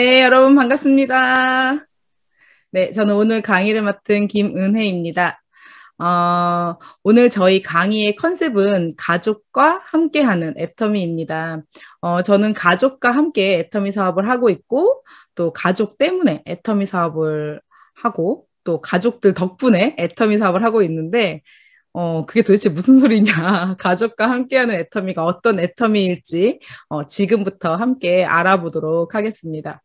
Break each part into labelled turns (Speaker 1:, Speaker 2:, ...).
Speaker 1: 네, 여러분 반갑습니다. 네, 저는 오늘 강의를 맡은 김은혜입니다. 어, 오늘 저희 강의의 컨셉은 가족과 함께하는 애터미입니다. 어, 저는 가족과 함께 애터미 사업을 하고 있고, 또 가족 때문에 애터미 사업을 하고, 또 가족들 덕분에 애터미 사업을 하고 있는데, 어, 그게 도대체 무슨 소리냐. 가족과 함께하는 애터미가 어떤 애터미일지, 어, 지금부터 함께 알아보도록 하겠습니다.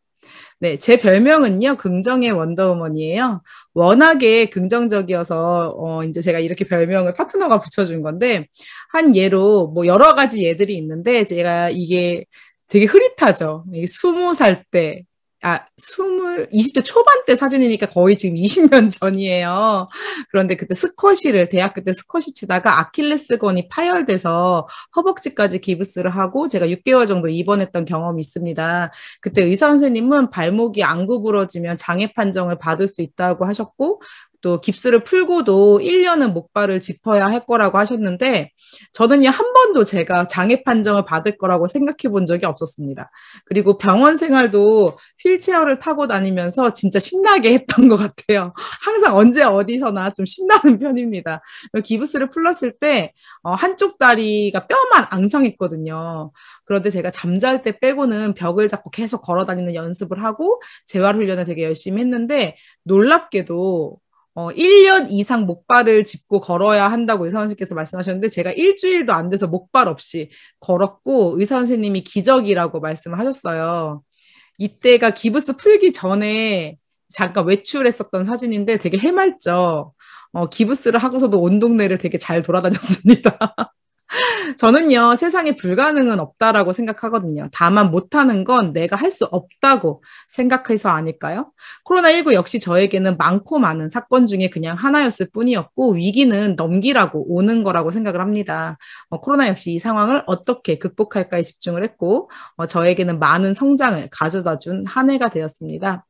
Speaker 1: 네, 제 별명은요, 긍정의 원더우먼이에요. 워낙에 긍정적이어서, 어, 이제 제가 이렇게 별명을 파트너가 붙여준 건데, 한 예로, 뭐, 여러 가지 예들이 있는데, 제가 이게 되게 흐릿하죠. 이게 스무 살 때, 아, 20, 20대 초반 때 사진이니까 거의 지금 20년 전이에요. 그런데 그때 스쿼시를, 대학교 때 스쿼시 치다가 아킬레스건이 파열돼서 허벅지까지 기브스를 하고 제가 6개월 정도 입원했던 경험이 있습니다. 그때 의사 선생님은 발목이 안구 부러지면 장애 판정을 받을 수 있다고 하셨고, 또 깁스를 풀고도 1년은 목발을 짚어야 할 거라고 하셨는데 저는한 번도 제가 장애 판정을 받을 거라고 생각해 본 적이 없었습니다. 그리고 병원 생활도 휠체어를 타고 다니면서 진짜 신나게 했던 것 같아요. 항상 언제 어디서나 좀 신나는 편입니다. 기브스를 풀었을 때 어, 한쪽 다리가 뼈만 앙상했거든요. 그런데 제가 잠잘 때 빼고는 벽을 잡고 계속 걸어 다니는 연습을 하고 재활 훈련을 되게 열심히 했는데 놀랍게도 어, 1년 이상 목발을 짚고 걸어야 한다고 의사 선생님께서 말씀하셨는데 제가 일주일도 안 돼서 목발 없이 걸었고 의사 선생님이 기적이라고 말씀을 하셨어요. 이때가 기부스 풀기 전에 잠깐 외출했었던 사진인데 되게 해맑죠. 어, 기부스를 하고서도 온 동네를 되게 잘 돌아다녔습니다. 저는요, 세상에 불가능은 없다라고 생각하거든요. 다만 못하는 건 내가 할 수 없다고 생각해서 아닐까요? 코로나19 역시 저에게는 많고 많은 사건 중에 그냥 하나였을 뿐이었고, 위기는 넘기라고 오는 거라고 생각을 합니다. 어, 코로나 역시 이 상황을 어떻게 극복할까에 집중을 했고, 어, 저에게는 많은 성장을 가져다 준 한 해가 되었습니다.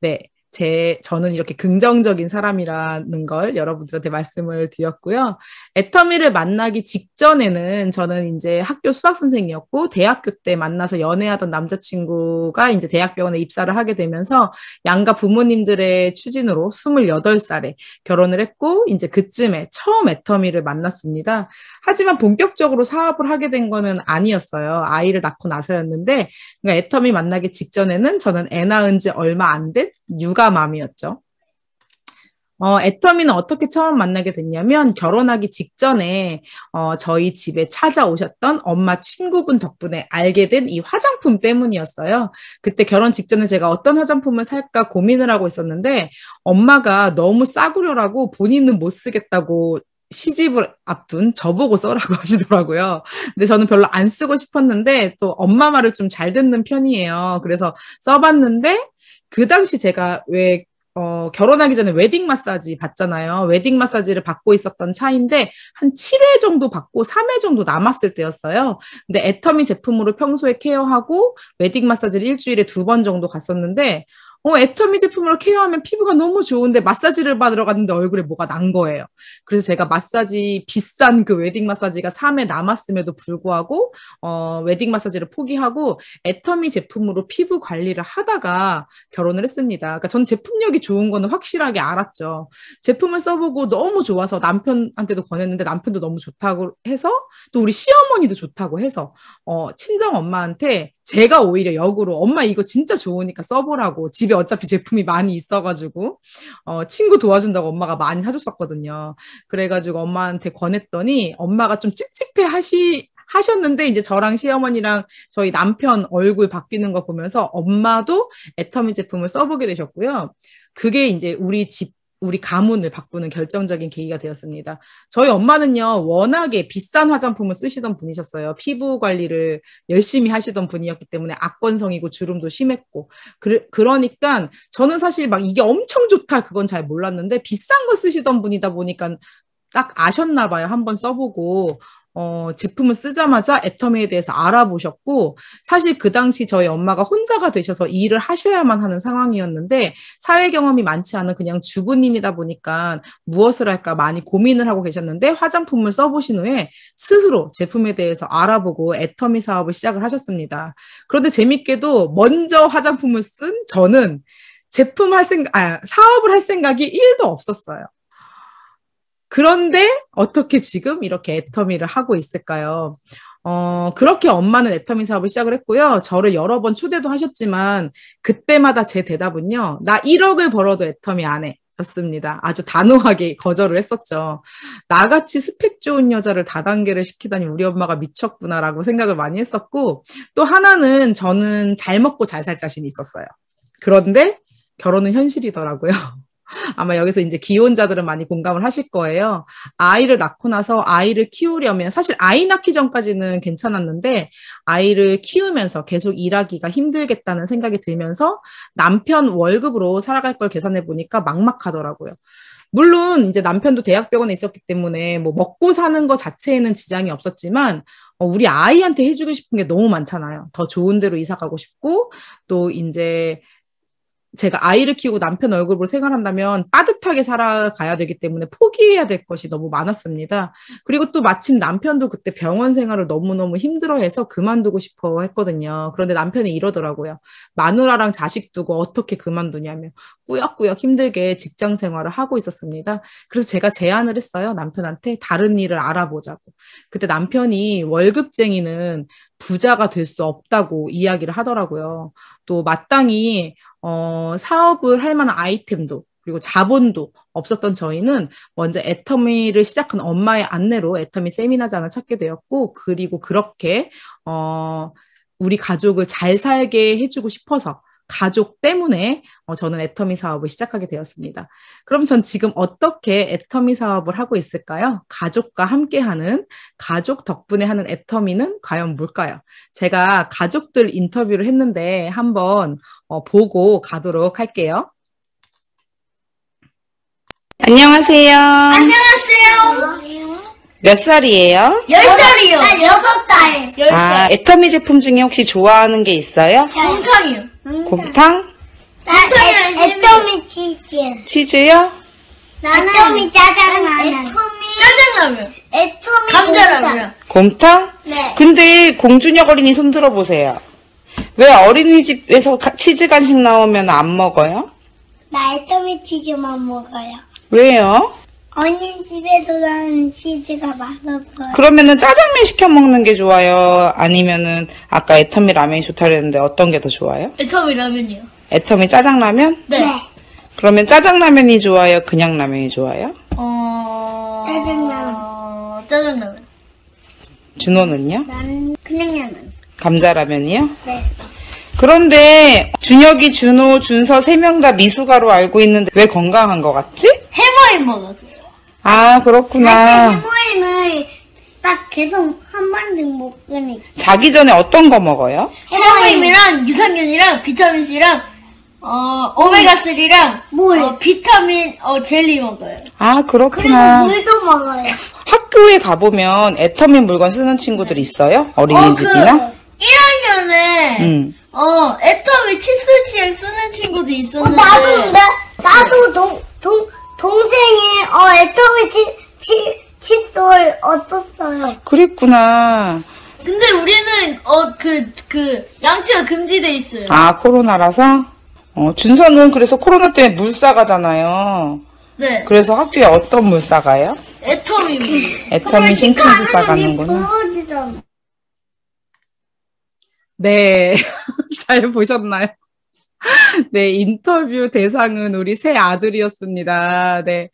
Speaker 1: 네. 제 저는 이렇게 긍정적인 사람이라는 걸 여러분들한테 말씀을 드렸고요. 애터미를 만나기 직전에는 저는 이제 학교 수학 선생이었고 대학교 때 만나서 연애하던 남자친구가 이제 대학병원에 입사를 하게 되면서 양가 부모님들의 추진으로 28살에 결혼을 했고 이제 그쯤에 처음 애터미를 만났습니다. 하지만 본격적으로 사업을 하게 된 거는 아니었어요. 아이를 낳고 나서였는데 그러니까 애터미 만나기 직전에는 저는 애 낳은 지 얼마 안된 누가 맘이었죠? 어, 애터미는 어떻게 처음 만나게 됐냐면 결혼하기 직전에 어, 저희 집에 찾아오셨던 엄마 친구분 덕분에 알게 된 이 화장품 때문이었어요. 그때 결혼 직전에 제가 어떤 화장품을 살까 고민을 하고 있었는데 엄마가 너무 싸구려라고 본인은 못 쓰겠다고 시집을 앞둔 저보고 써라고 하시더라고요. 근데 저는 별로 안 쓰고 싶었는데 또 엄마 말을 좀 잘 듣는 편이에요. 그래서 써봤는데 그 당시 제가 왜 어, 결혼하기 전에 웨딩 마사지 받잖아요. 웨딩 마사지를 받고 있었던 차인데 한 7회 정도 받고 3회 정도 남았을 때였어요. 근데 애터미 제품으로 평소에 케어하고 웨딩 마사지를 일주일에 두 번 정도 갔었는데 어, 애터미 제품으로 케어하면 피부가 너무 좋은데 마사지를 받으러 갔는데 얼굴에 뭐가 난 거예요. 그래서 제가 마사지 비싼 그 웨딩 마사지가 3회 남았음에도 불구하고 어, 웨딩 마사지를 포기하고 애터미 제품으로 피부 관리를 하다가 결혼을 했습니다. 그러니까 전 제품력이 좋은 거는 확실하게 알았죠. 제품을 써보고 너무 좋아서 남편한테도 권했는데 남편도 너무 좋다고 해서 또 우리 시어머니도 좋다고 해서 어, 친정 엄마한테 제가 오히려 역으로 엄마 이거 진짜 좋으니까 써보라고 집에 어차피 제품이 많이 있어가지고 어, 친구 도와준다고 엄마가 많이 사줬었거든요. 그래가지고 엄마한테 권했더니 엄마가 좀 찝찝해 하시 하셨는데 이제 저랑 시어머니랑 저희 남편 얼굴 바뀌는 거 보면서 엄마도 애터미 제품을 써보게 되셨고요. 그게 이제 우리 집 우리 가문을 바꾸는 결정적인 계기가 되었습니다. 저희 엄마는요, 워낙에 비싼 화장품을 쓰시던 분이셨어요. 피부 관리를 열심히 하시던 분이었기 때문에 악건성이고 주름도 심했고. 그, 그러니까 저는 사실 막 이게 엄청 좋다 그건 잘 몰랐는데 비싼 거 쓰시던 분이다 보니까 딱 아셨나 봐요. 한번 써보고 어, 제품을 쓰자마자 애터미에 대해서 알아보셨고, 사실 그 당시 저희 엄마가 혼자가 되셔서 일을 하셔야만 하는 상황이었는데, 사회 경험이 많지 않은 그냥 주부님이다 보니까 무엇을 할까 많이 고민을 하고 계셨는데, 화장품을 써보신 후에 스스로 제품에 대해서 알아보고 애터미 사업을 시작을 하셨습니다. 그런데 재밌게도 먼저 화장품을 쓴 저는 제품 할 생각, 아, 사업을 할 생각이 1도 없었어요. 그런데 어떻게 지금 이렇게 애터미를 하고 있을까요? 어, 그렇게 엄마는 애터미 사업을 시작을 했고요. 저를 여러 번 초대도 하셨지만 그때마다 제 대답은요. 나 1억을 벌어도 애터미 안 해. 였습니다. 아주 단호하게 거절을 했었죠. 나같이 스펙 좋은 여자를 다단계를 시키다니 우리 엄마가 미쳤구나라고 생각을 많이 했었고 또 하나는 저는 잘 먹고 잘 살 자신이 있었어요. 그런데 결혼은 현실이더라고요. 아마 여기서 이제 기혼자들은 많이 공감을 하실 거예요. 아이를 낳고 나서 아이를 키우려면 사실 아이 낳기 전까지는 괜찮았는데 아이를 키우면서 계속 일하기가 힘들겠다는 생각이 들면서 남편 월급으로 살아갈 걸 계산해 보니까 막막하더라고요. 물론 이제 남편도 대학병원에 있었기 때문에 뭐 먹고 사는 것 자체에는 지장이 없었지만 어, 우리 아이한테 해주고 싶은 게 너무 많잖아요. 더 좋은 데로 이사 가고 싶고 또 이제 제가 아이를 키우고 남편 얼굴으로 생활한다면 빠듯하게 살아가야 되기 때문에 포기해야 될 것이 너무 많았습니다. 그리고 또 마침 남편도 그때 병원 생활을 너무너무 힘들어해서 그만두고 싶어 했거든요. 그런데 남편이 이러더라고요. 마누라랑 자식 두고 어떻게 그만두냐며 꾸역꾸역 힘들게 직장 생활을 하고 있었습니다. 그래서 제가 제안을 했어요. 남편한테 다른 일을 알아보자고. 그때 남편이 월급쟁이는 부자가 될 수 없다고 이야기를 하더라고요. 또 마땅히 어, 사업을 할 만한 아이템도 그리고 자본도 없었던 저희는 먼저 애터미를 시작한 엄마의 안내로 애터미 세미나장을 찾게 되었고 그리고 그렇게 어 우리 가족을 잘 살게 해주고 싶어서 가족 때문에 어, 저는 애터미 사업을 시작하게 되었습니다. 그럼 전 지금 어떻게 애터미 사업을 하고 있을까요? 가족과 함께하는 가족 덕분에 하는 애터미는 과연 뭘까요? 제가 가족들 인터뷰를 했는데 한번 어, 보고 가도록 할게요. 안녕하세요. 안녕하세요. 안녕하세요. 몇 살이에요? 1 0 살이요. 난여 살. 열 아, 살. 애터미 제품 중에 혹시 좋아하는 게 있어요? 곰탕이요. 곰탕? 난 곰탕이랑 애, 애터미 치즈. 치즈요? 나는 애터미 짜장라면. 애터미 짜장라면. 애터미 감자라면. 곰탕? 네. 근데 공준혁 어린이 손 들어보세요. 왜 어린이집에서 가, 치즈 간식 나오면 안 먹어요?
Speaker 2: 나 애터미 치즈만 먹어요.
Speaker 1: 왜요?
Speaker 2: 언니 집에도 는
Speaker 1: 치즈가 맛없어요. 그러면은 짜장면 시켜 먹는 게 좋아요? 아니면은 아까 애터미 라면이 좋다 그랬는데 어떤 게 더 좋아요? 애터미 라면이요. 애터미 짜장라면? 네. 네. 그러면 짜장라면이 좋아요? 그냥 라면이 좋아요? 어... 짜장라면. 어, 짜장라면. 준호는요? 난 그냥 라면. 감자라면이요? 네. 그런데 준혁이, 준호, 준서 세 명 다 미숙아로 알고 있는데 왜 건강한 것 같지? 해머이 먹었어요. 아 그렇구나. 해모임을 딱 계속 한 번씩 먹으니까. 자기 전에 어떤 거 먹어요? 해모임이랑 유산균이랑 비타민 C랑 어 오메가 3랑
Speaker 2: 물. 어, 비타민 어 젤리 먹어요.
Speaker 1: 아 그리고 그렇구 물도 먹어요. 학교에 가보면 애터민 물건 쓰는 친구들 있어요? 어린이집이나? 어, 그 1학년에 응. 음.
Speaker 2: 어애터민 치스치약 쓰는 친구도 어, 있었는데 나도 근데
Speaker 1: 나도 동, 동, 동생이 어 애터미 치, 치, 칫솔 어떻어요 그랬구나. 근데 우리는 어그그 그, 양치가 금지돼 있어요. 아, 코로나라서? 어, 준서는 그래서 코로나 때문에 물 싸가잖아요. 네. 그래서 학교에 어떤 물 싸가요? 애터미. 애터미 신친수 싸가는구나. 네. 잘 보셨나요? 네, 인터뷰 대상은 우리 세 아들이었습니다. 네.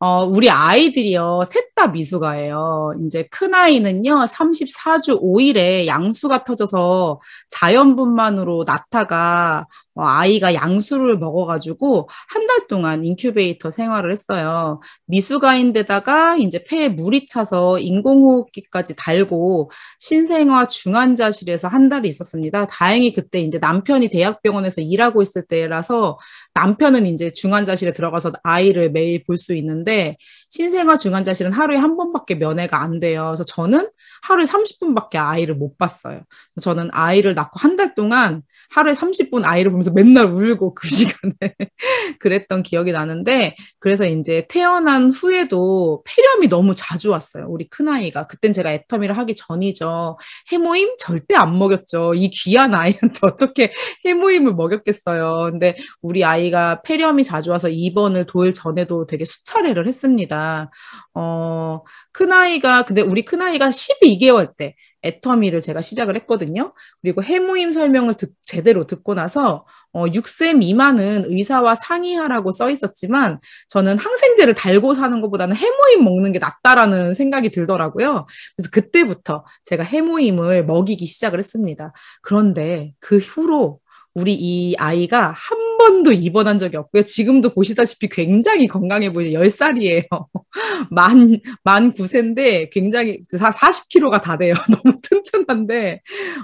Speaker 1: 어, 우리 아이들이요, 셋 다 미숙아예요. 이제 큰아이는요, 34주 5일에 양수가 터져서 자연분만으로 낳다가 어, 아이가 양수를 먹어가지고 한 달 동안 인큐베이터 생활을 했어요. 미숙아인데다가 이제 폐에 물이 차서 인공호흡기까지 달고 신생아 중환자실에서 한 달이 있었습니다. 다행히 그때 이제 남편이 대학병원에서 일하고 있을 때라서 남편은 이제 중환자실에 들어가서 아이를 매일 볼 수 있는데 신생아 중환자실은 하루에 한 번밖에 면회가 안 돼요. 그래서 저는 하루에 30분밖에 아이를 못 봤어요. 저는 아이를 낳고 한 달 동안 하루에 30분 아이를 보면서 맨날 울고 그 음. 시간에 그랬던 기억이 나는데 그래서 이제 태어난 후에도 폐렴이 너무 자주 왔어요. 우리 큰아이가. 그땐 제가 애터미를 하기 전이죠. 해모임 절대 안 먹였죠. 이 귀한 아이한테 어떻게 해모임을 먹였겠어요. 근데 우리 아이가 폐렴이 자주 와서 입원을 돌 전에도 되게 수차례를 했습니다. 어, 큰아이가 근데 우리 큰아이가 12개월 때 애터미를 제가 시작을 했거든요. 그리고 해모임 설명을 듣, 제대로 듣고 나서 어, 6세 미만은 의사와 상의하라고 써 있었지만 저는 항생제를 달고 사는 것보다는 해모임 먹는 게 낫다라는 생각이 들더라고요. 그래서 그때부터 제가 해모임을 먹이기 시작을 했습니다. 그런데 그 후로 우리 이 아이가 한 번도 입원한 적이 없고요. 지금도 보시다시피 굉장히 건강해 보이죠. 10살이에요. 만, 만 9세인데 굉장히 40kg가 다 돼요. 너무 튼튼한데,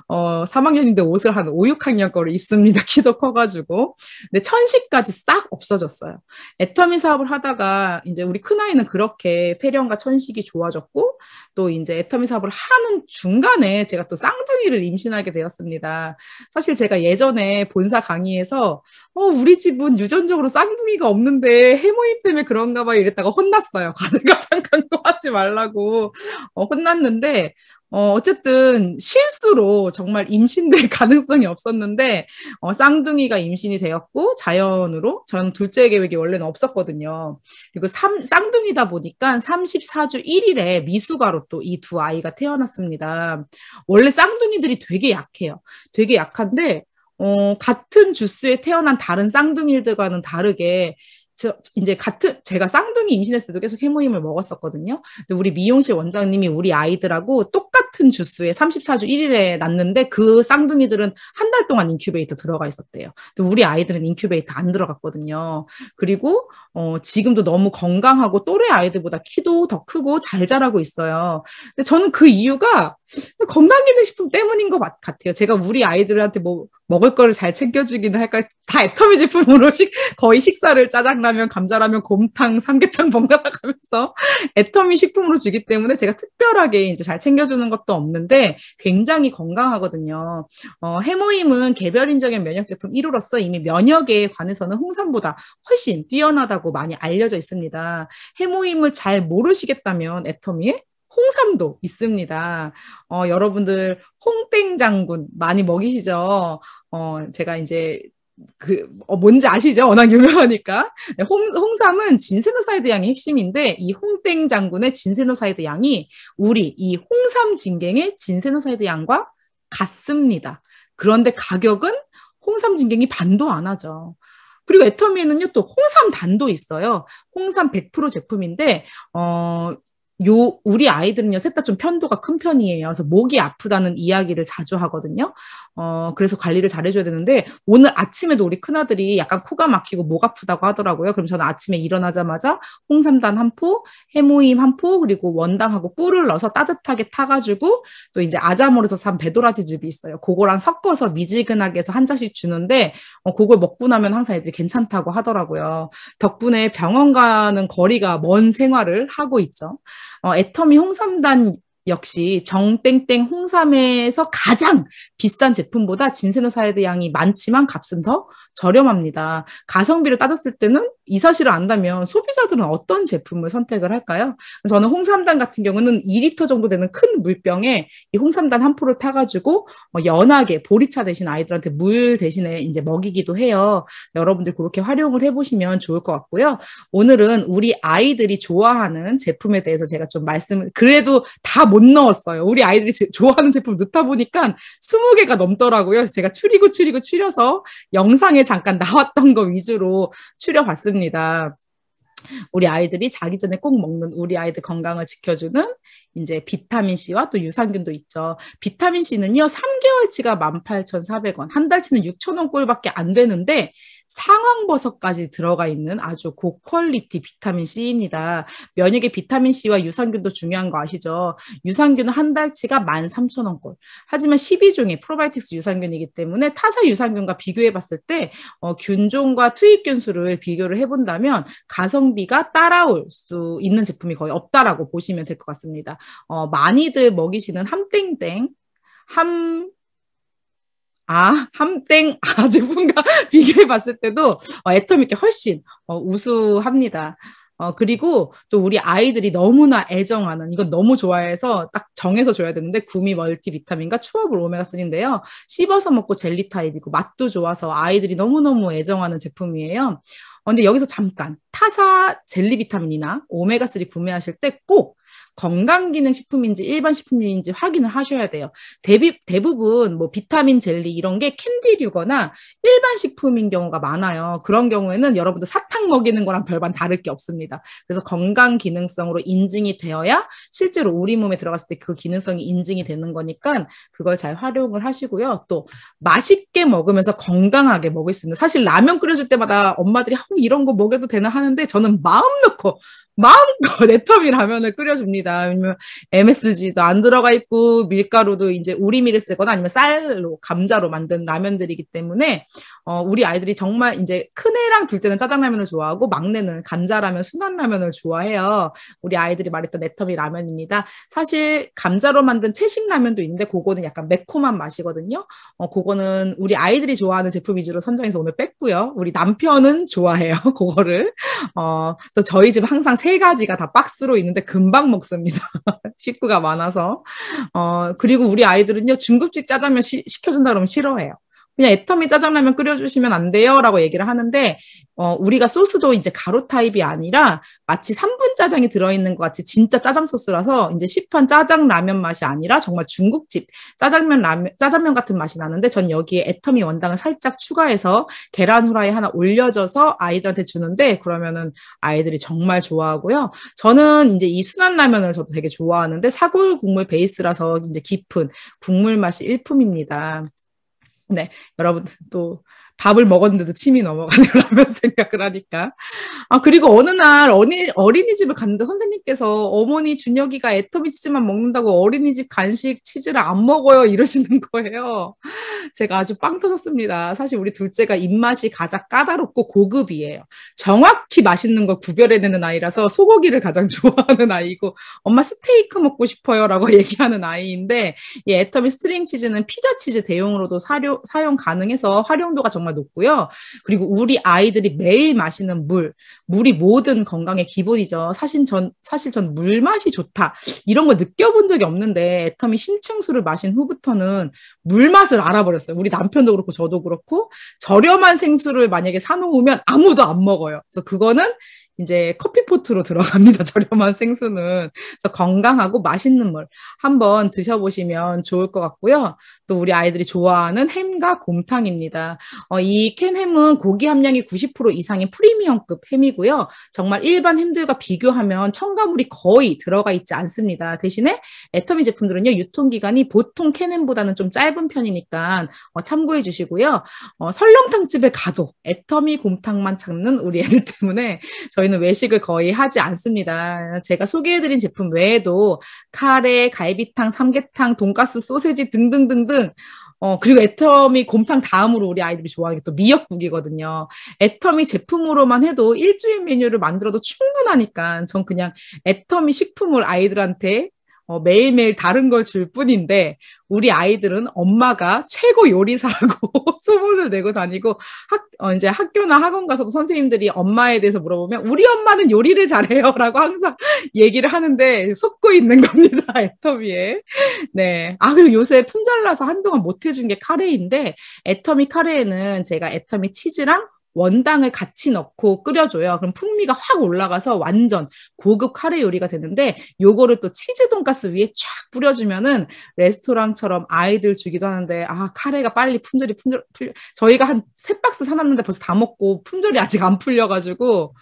Speaker 1: 어, 3학년인데 옷을 한 5, 6학년 거를 입습니다. 키도 커가지고. 근데 천식까지 싹 없어졌어요. 애터미 사업을 하다가 이제 우리 큰아이는 그렇게 폐렴과 천식이 좋아졌고, 또 이제 애터미 사업을 하는 중간에 제가 또 쌍둥이를 임신하게 되었습니다. 사실 제가 예전에 본사 강의에서, 어, 어, 우리 집은 유전적으로 쌍둥이가 없는데 해모임 때문에 그런가 봐 이랬다가 혼났어요. 가득가 잠깐 거 하지 말라고 어, 혼났는데 어, 어쨌든 실수로 정말 임신될 가능성이 없었는데 어, 쌍둥이가 임신이 되었고 자연으로 저는 둘째 계획이 원래는 없었거든요. 그리고 삼, 쌍둥이다 보니까 34주 1일에 미숙아로 또 이 두 아이가 태어났습니다. 원래 쌍둥이들이 되게 약해요. 되게 약한데 어, 같은 주스에 태어난 다른 쌍둥이들과는 다르게 저, 이제 같은 제가 쌍둥이 임신했을 때도 계속 해모임을 먹었었거든요. 근데 우리 미용실 원장님이 우리 아이들하고 똑같은 주스에 34주 1일에 났는데 그 쌍둥이들은 한 달 동안 인큐베이터 들어가 있었대요. 근데 우리 아이들은 인큐베이터 안 들어갔거든요. 그리고 어, 지금도 너무 건강하고 또래 아이들보다 키도 더 크고 잘 자라고 있어요. 근데 저는 그 이유가 건강기능식품 때문인 것 같아요. 제가 우리 아이들한테 뭐 먹을 거를 잘 챙겨주기는 할까 다 애터미 제품으로 식, 거의 식사를 짜장라면, 감자라면, 곰탕, 삼계탕 번갈아 가면서 애터미 식품으로 주기 때문에 제가 특별하게 이제 잘 챙겨주는 것도 없는데 굉장히 건강하거든요. 어, 해모임은 개별인정의 면역 제품 1호로서 이미 면역에 관해서는 홍삼보다 훨씬 뛰어나다고 많이 알려져 있습니다. 해모임을 잘 모르시겠다면 애터미에 홍삼도 있습니다. 어, 여러분들 홍땡 장군 많이 먹이시죠? 어, 제가 이제 그 어, 뭔지 아시죠? 워낙 유명하니까 네, 홍, 홍삼은 진세노사이드 양이 핵심인데 이 홍땡 장군의 진세노사이드 양이 우리 이 홍삼 진갱의 진세노사이드 양과 같습니다. 그런데 가격은 홍삼 진갱이 반도 안 하죠. 그리고 애터미에는요 또 홍삼 단도 있어요. 홍삼 100% 제품인데 어요 우리 아이들은요 셋 다 좀 편도가 큰 편이에요. 그래서 목이 아프다는 이야기를 자주 하거든요. 어 그래서 관리를 잘해줘야 되는데 오늘 아침에도 우리 큰 아들이 약간 코가 막히고 목 아프다고 하더라고요. 그럼 저는 아침에 일어나자마자 홍삼단 한 포, 해모임 한 포, 그리고 원당하고 꿀을 넣어서 따뜻하게 타가지고 또 이제 아자모에서산 배도라지 즙이 있어요. 그거랑 섞어서 미지근하게 해서 한 잔씩 주는데 어, 그걸 먹고 나면 항상 애들이 괜찮다고 하더라고요. 덕분에 병원 가는 거리가 먼 생활을 하고 있죠. 어, 애터미 홍삼단 역시 정땡땡 홍삼에서 가장 비싼 제품보다 진세노사이드 양이 많지만 값은 더 저렴합니다. 가성비를 따졌을 때는 이 사실을 안다면 소비자들은 어떤 제품을 선택을 할까요? 저는 홍삼단 같은 경우는 2리터 정도 되는 큰 물병에 이 홍삼단 한 포를 타가지고 뭐 연하게 보리차 대신 아이들한테 물 대신에 이제 먹이기도 해요. 여러분들 그렇게 활용을 해보시면 좋을 것 같고요. 오늘은 우리 아이들이 좋아하는 제품에 대해서 제가 좀 말씀을 그래도 다 못 넣었어요. 우리 아이들이 좋아하는 제품 넣다 보니까 20개가 넘더라고요. 제가 추리고 추리고 추려서 영상에 잠깐 나왔던 거 위주로 추려봤습니다. 우리 아이들이 자기 전에 꼭 먹는 우리 아이들 건강을 지켜주는 이제 비타민 C와 또 유산균도 있죠. 비타민 C는요, 3개월치가 18,400원, 한 달치는 6,000원 꼴밖에 안 되는데 상황버섯까지 들어가 있는 아주 고퀄리티 비타민 C입니다. 면역의 비타민 C와 유산균도 중요한 거 아시죠? 유산균은 한 달치가 13,000원 꼴. 하지만 12종의 프로바이틱스 유산균이기 때문에 타사 유산균과 비교해 봤을 때 어, 균종과 투입균 수를 비교를 해 본다면 가성비가 따라올 수 있는 제품이 거의 없다라고 보시면 될 것 같습니다. 어, 많이들 먹이시는 함땡땡, 함, 아, 함땡, 아 제품과 비교해 봤을 때도 어, 애터미께 훨씬 어, 우수합니다. 어, 그리고 또 우리 아이들이 너무나 애정하는, 이건 너무 좋아해서 딱 정해서 줘야 되는데, 구미 멀티비타민과 추어블 오메가3인데요. 씹어서 먹고 젤리 타입이고, 맛도 좋아서 아이들이 너무너무 애정하는 제품이에요. 어, 근데 여기서 잠깐, 타사 젤리 비타민이나 오메가3 구매하실 때꼭 건강기능식품인지 일반 식품인지 확인을 하셔야 돼요. 대비, 대부분 뭐 비타민 젤리 이런 게 캔디류거나 일반 식품인 경우가 많아요. 그런 경우에는 여러분들 사탕 먹이는 거랑 별반 다를 게 없습니다. 그래서 건강기능성으로 인증이 되어야 실제로 우리 몸에 들어갔을 때 그 기능성이 인증이 되는 거니까 그걸 잘 활용을 하시고요. 또 맛있게 먹으면서 건강하게 먹을 수 있는 사실 라면 끓여줄 때마다 엄마들이 이런 거 먹여도 되나 하는데 저는 마음 놓고 마음껏 애터미라면을 끓여줍니다. 아니면 MSG도 안 들어가 있고 밀가루도 이제 우리밀을 쓰거나 아니면 쌀로 감자로 만든 라면들이기 때문에 어, 우리 아이들이 정말 이제 큰애랑 둘째는 짜장라면을 좋아하고 막내는 감자라면 순한라면을 좋아해요. 우리 아이들이 말했던 애터미 라면입니다. 사실 감자로 만든 채식 라면도 있는데 그거는 약간 매콤한 맛이거든요. 어, 그거는 우리 아이들이 좋아하는 제품 위주로 선정해서 오늘 뺐고요. 우리 남편은 좋아해요. 그거를. 어, 그래서 저희 집 항상 세 가지가 다 박스로 있는데 금방 먹습니다. 식구가 많아서. 어, 그리고 우리 아이들은요, 중급지 짜장면 시, 시켜준다 그러면 싫어해요. 그냥 애터미 짜장라면 끓여주시면 안 돼요. 라고 얘기를 하는데, 어, 우리가 소스도 이제 가루 타입이 아니라 마치 3분 짜장이 들어있는 것 같이 진짜 짜장 소스라서 이제 시판 짜장라면 맛이 아니라 정말 중국집 짜장면 라면, 짜장면 같은 맛이 나는데 전 여기에 애터미 원당을 살짝 추가해서 계란 후라이 하나 올려줘서 아이들한테 주는데 그러면은 아이들이 정말 좋아하고요. 저는 이제 이 순한 라면을 저도 되게 좋아하는데 사골 국물 베이스라서 이제 깊은 국물 맛이 일품입니다. 네, 여러분 또 밥을 먹었는데도 침이 넘어가는 그런 생각을 하니까. 아, 그리고 어느 날 어린, 어린이집을 갔는데 선생님께서 어머니 준혁이가 애터미 치즈만 먹는다고 어린이집 간식 치즈를 안 먹어요. 이러시는 거예요. 제가 아주 빵 터졌습니다. 사실 우리 둘째가 입맛이 가장 까다롭고 고급이에요. 정확히 맛있는 걸 구별해내는 아이라서 소고기를 가장 좋아하는 아이고, 엄마 스테이크 먹고 싶어요. 라고 얘기하는 아이인데, 이 애터미 스트링 치즈는 피자 치즈 대용으로도 사료, 사용 가능해서 활용도가 정말 가능 높고요. 그리고 우리 아이들이 매일 마시는 물, 물이 모든 건강의 기본이죠. 사실 전, 사실 전물 맛이 좋다. 이런 거 느껴본 적이 없는데, 애터미 심층수를 마신 후부터는 물 맛을 알아버렸어요. 우리 남편도 그렇고, 저도 그렇고, 저렴한 생수를 만약에 사놓으면 아무도 안 먹어요. 그래서 그거는 이제 커피포트로 들어갑니다. 저렴한 생수는. 그래서 건강하고 맛있는 물 한번 드셔보시면 좋을 것 같고요. 또 우리 아이들이 좋아하는 햄과 곰탕입니다. 어, 이 캔햄은 고기 함량이 90% 이상인 프리미엄급 햄이고요. 정말 일반 햄들과 비교하면 첨가물이 거의 들어가 있지 않습니다. 대신에 애터미 제품들은요, 유통기간이 보통 캔햄보다는 좀 짧은 편이니까 어, 참고해 주시고요. 어, 설렁탕집에 가도 애터미 곰탕만 찾는 우리 애들 때문에 저희 저희는 외식을 거의 하지 않습니다. 제가 소개해드린 제품 외에도 카레, 갈비탕, 삼계탕, 돈가스, 소세지 등등등등 어, 그리고 애터미 곰탕 다음으로 우리 아이들이 좋아하는 게 또 미역국이거든요. 애터미 제품으로만 해도 일주일 메뉴를 만들어도 충분하니까 전 그냥 애터미 식품을 아이들한테 어, 매일매일 다른 걸 줄 뿐인데 우리 아이들은 엄마가 최고 요리사라고 소문을 내고 다니고 학, 어, 이제 학교나 학원 가서도 선생님들이 엄마에 대해서 물어보면 우리 엄마는 요리를 잘해요라고 항상 얘기를 하는데 속고 있는 겁니다 애터미에 네아 그리고 요새 품절나서 한동안 못 해준 게 카레인데 애터미 카레에는 제가 애터미 치즈랑 원당을 같이 넣고 끓여줘요. 그럼 풍미가 확 올라가서 완전 고급 카레 요리가 되는데 요거를 또 치즈 돈가스 위에 쫙 뿌려주면은 레스토랑처럼 아이들 주기도 하는데 아 카레가 빨리 품절이 품절 풀려 저희가 한 세 박스 사놨는데 벌써 다 먹고 품절이 아직 안 풀려가지고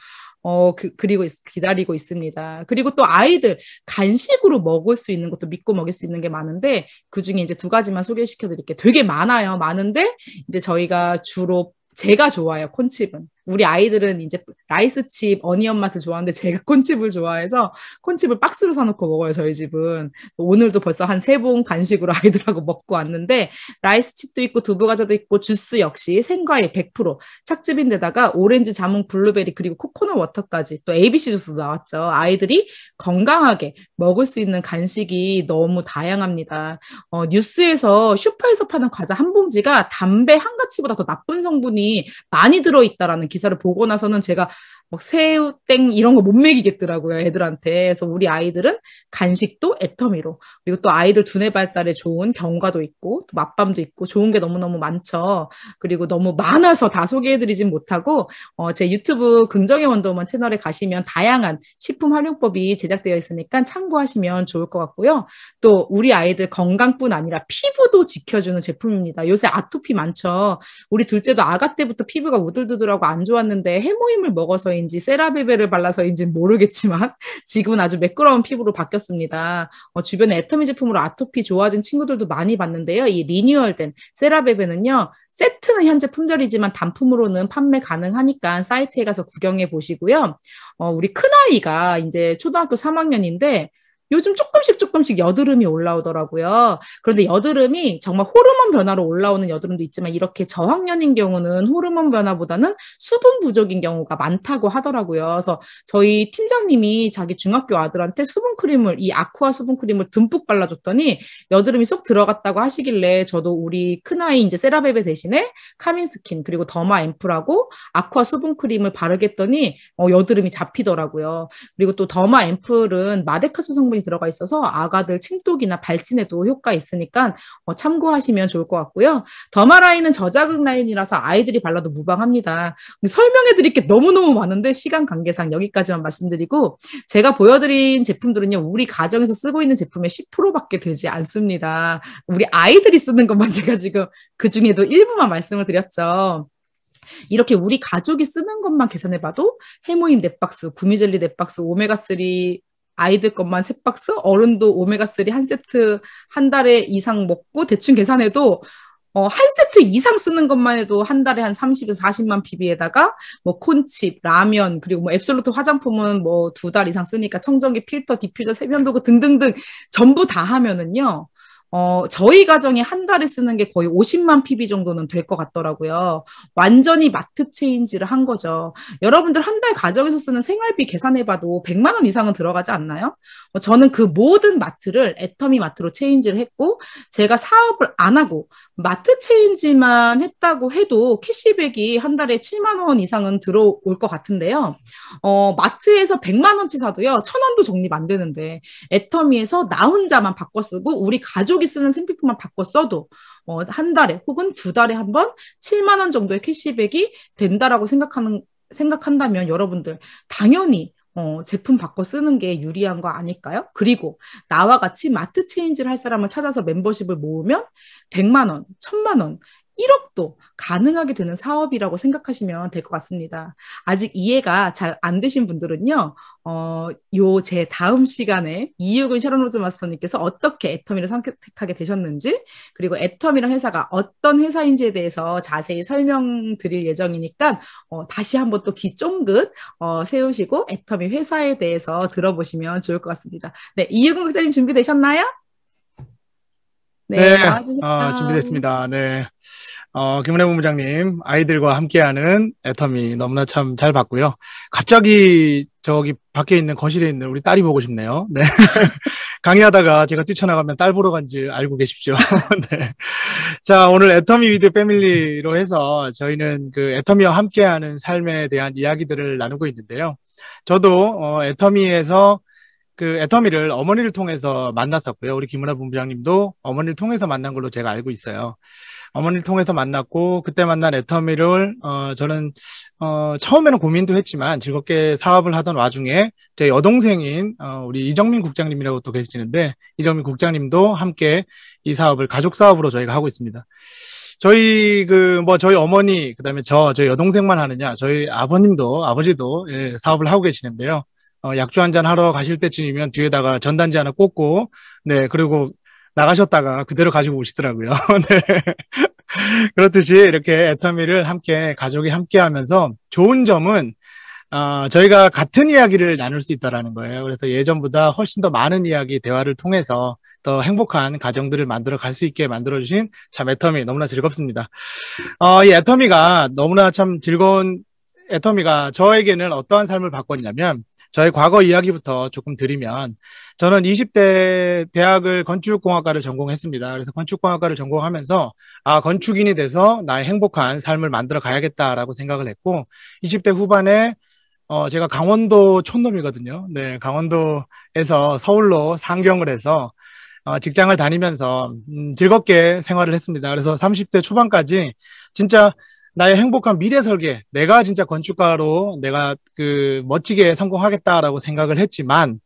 Speaker 1: 어, 그, 그리고 있, 기다리고 있습니다. 그리고 또 아이들 간식으로 먹을 수 있는 것도 믿고 먹일 수 있는 게 많은데 그 중에 이제 두 가지만 소개시켜 드릴게 요 되게 많아요. 많은데 이제 저희가 주로 제가 좋아요, 콘칩은. 우리 아이들은 이제 라이스칩 어니언 맛을 좋아하는데 제가 콘칩을 좋아해서 콘칩을 박스로 사놓고 먹어요 저희 집은 오늘도 벌써 한 세 봉 간식으로 아이들하고 먹고 왔는데 라이스칩도 있고 두부과자도 있고 주스 역시 생과일 100% 착즙인데다가 오렌지 자몽 블루베리 그리고 코코넛 워터까지 또 ABC 주스 나왔죠 아이들이 건강하게 먹을 수 있는 간식이 너무 다양합니다 어, 뉴스에서 슈퍼에서 파는 과자 한 봉지가 담배 한 가치보다 더 나쁜 성분이 많이 들어있다라는 기사를 보고 나서는 제가 막 새우땡 이런 거 못 먹이겠더라고요 애들한테. 그래서 우리 아이들은 간식도 애터미로 그리고 또 아이들 두뇌 발달에 좋은 경과도 있고 맛밤도 있고 좋은 게 너무너무 많죠. 그리고 너무 많아서 다 소개해드리진 못하고 어, 제 유튜브 긍정의 원더우먼 채널에 가시면 다양한 식품 활용법이 제작되어 있으니까 참고하시면 좋을 것 같고요. 또 우리 아이들 건강뿐 아니라 피부도 지켜주는 제품입니다. 요새 아토피 많죠. 우리 둘째도 아가 때부터 피부가 우들두들하고 안 좋았는데 해모임을 먹어서 발라인지세라베베를 발라서인지 모르겠지만 지금은 아주 매끄러운 피부로 바뀌었습니다. 어, 주변에 애터미 제품으로 아토피 좋아진 친구들도 많이 봤는데요. 이 리뉴얼된 세라베베는요. 세트는 현재 품절이지만 단품으로는 판매 가능하니까 사이트에 가서 구경해 보시고요. 어, 우리 큰아이가 이제 초등학교 3학년인데 요즘 조금씩 조금씩 여드름이 올라오더라고요. 그런데 여드름이 정말 호르몬 변화로 올라오는 여드름도 있지만 이렇게 저학년인 경우는 호르몬 변화보다는 수분 부족인 경우가 많다고 하더라고요. 그래서 저희 팀장님이 자기 중학교 아들한테 수분 크림을 이 아쿠아 수분 크림을 듬뿍 발라줬더니 여드름이 쏙 들어갔다고 하시길래 저도 우리 큰아이 이제 세라베베 대신에 카민 스킨 그리고 더마 앰플하고 아쿠아 수분 크림을 바르겠더니 어, 여드름이 잡히더라고요. 그리고 또 더마 앰플은 마데카소 성분이 들어가 있어서 아가들 침독이나 발진에도 효과 있으니까 어, 참고하시면 좋을 것 같고요. 더마 라인은 저자극 라인이라서 아이들이 발라도 무방합니다. 설명해 드릴 게 너무너무 많은데 시간 관계상 여기까지만 말씀드리고 제가 보여드린 제품들은요. 우리 가정에서 쓰고 있는 제품의 10%밖에 되지 않습니다. 우리 아이들이 쓰는 것만 제가 지금 그중에도 일부만 말씀을 드렸죠. 이렇게 우리 가족이 쓰는 것만 계산해봐도 해모임 넷박스, 구미젤리 넷박스, 오메가3 아이들 것만 세 박스, 어른도 오메가3 한 세트 한 달에 이상 먹고 대충 계산해도 어, 한 세트 이상 쓰는 것만 해도 한 달에 한 30에서 40만 PB에다가 뭐 콘칩, 라면, 그리고 뭐 앱솔루트 화장품은 뭐 두 달 이상 쓰니까 청정기, 필터, 디퓨저, 세면도구 등등등 전부 다 하면은요. 어, 저희 가정이 한 달에 쓰는 게 거의 50만 PB 정도는 될 것 같더라고요. 완전히 마트 체인지를 한 거죠. 여러분들 한 달 가정에서 쓰는 생활비 계산해봐도 100만 원 이상은 들어가지 않나요? 어, 저는 그 모든 마트를 애터미 마트로 체인지를 했고, 제가 사업을 안 하고 마트 체인지만 했다고 해도 캐시백이 한 달에 7만 원 이상은 들어올 것 같은데요. 어, 마트에서 100만 원치 사도요, 천 원도 적립 안 되는데, 애터미에서 나 혼자만 바꿔 쓰고 우리 가족이 여기 쓰는 생필품만 바꿔 써도 어, 뭐 한 달에 혹은 두 달에 한 번 7만 원 정도의 캐시백이 된다라고 생각하는 생각한다면 여러분들 당연히 어, 제품 바꿔 쓰는 게 유리한 거 아닐까요? 그리고 나와 같이 마트 체인지를 할 사람을 찾아서 멤버십을 모으면 100만 원, 1000만 원 1억도 가능하게 되는 사업이라고 생각하시면 될 것 같습니다. 아직 이해가 잘 안 되신 분들은요, 어, 요 제 다음 시간에 이유근 샤론 로즈 마스터님께서 어떻게 애터미를 선택하게 되셨는지, 그리고 애터미란 회사가 어떤 회사인지에 대해서 자세히 설명드릴 예정이니까, 어, 다시 한번 또 귀 쫑긋, 어, 세우시고 애터미 회사에 대해서 들어보시면 좋을 것 같습니다. 네, 이유근 국장님 준비되셨나요? 네, 네. 어, 준비됐습니다.
Speaker 2: 네. 어, 김은혜 본부장님, 아이들과 함께하는 애터미 너무나 참 잘 봤고요. 갑자기 저기 밖에 있는 거실에 있는 우리 딸이 보고 싶네요. 네. 강의하다가 제가 뛰쳐나가면 딸 보러 간 줄 알고 계십시오. 네. 자, 오늘 애터미 위드 패밀리로 해서 저희는 그 애터미와 함께하는 삶에 대한 이야기들을 나누고 있는데요. 저도 어, 애터미에서 그 애터미를 어머니를 통해서 만났었고요. 우리 김은하 본부장님도 어머니를 통해서 만난 걸로 제가 알고 있어요. 어머니를 통해서 만났고 그때 만난 애터미를 어 저는 어 처음에는 고민도 했지만 즐겁게 사업을 하던 와중에 제 여동생인 어 우리 이정민 국장님이라고 또 계시는데 이정민 국장님도 함께 이 사업을 가족 사업으로 저희가 하고 있습니다. 저희 그 뭐 저희 어머니 그다음에 저 저희 여동생만 하느냐 저희 아버님도 아버지도 예, 사업을 하고 계시는데요. 어, 약주 한 잔 하러 가실 때쯤이면 뒤에다가 전단지 하나 꽂고 네 그리고 나가셨다가 그대로 가지고 오시더라고요. 네. 그렇듯이 이렇게 애터미를 함께 가족이 함께 하면서 좋은 점은 어, 저희가 같은 이야기를 나눌 수 있다라는 거예요. 그래서 예전보다 훨씬 더 많은 이야기 대화를 통해서 더 행복한 가정들을 만들어 갈 수 있게 만들어 주신 참 애터미 너무나 즐겁습니다. 어, 이 애터미가 너무나 참 즐거운 애터미가 저에게는 어떠한 삶을 바꿨냐면 저의 과거 이야기부터 조금 드리면 저는 20대 대학을 건축공학과를 전공했습니다. 그래서 건축공학과를 전공하면서 아 건축인이 돼서 나의 행복한 삶을 만들어 가야겠다라고 생각을 했고 20대 후반에 어 제가 강원도 촌놈이거든요. 네, 강원도에서 서울로 상경을 해서 어, 직장을 다니면서 음, 즐겁게 생활을 했습니다. 그래서 30대 초반까지 진짜 나의 행복한 미래 설계, 내가 진짜 건축가로 내가 그 멋지게 성공하겠다라고 생각을 했지만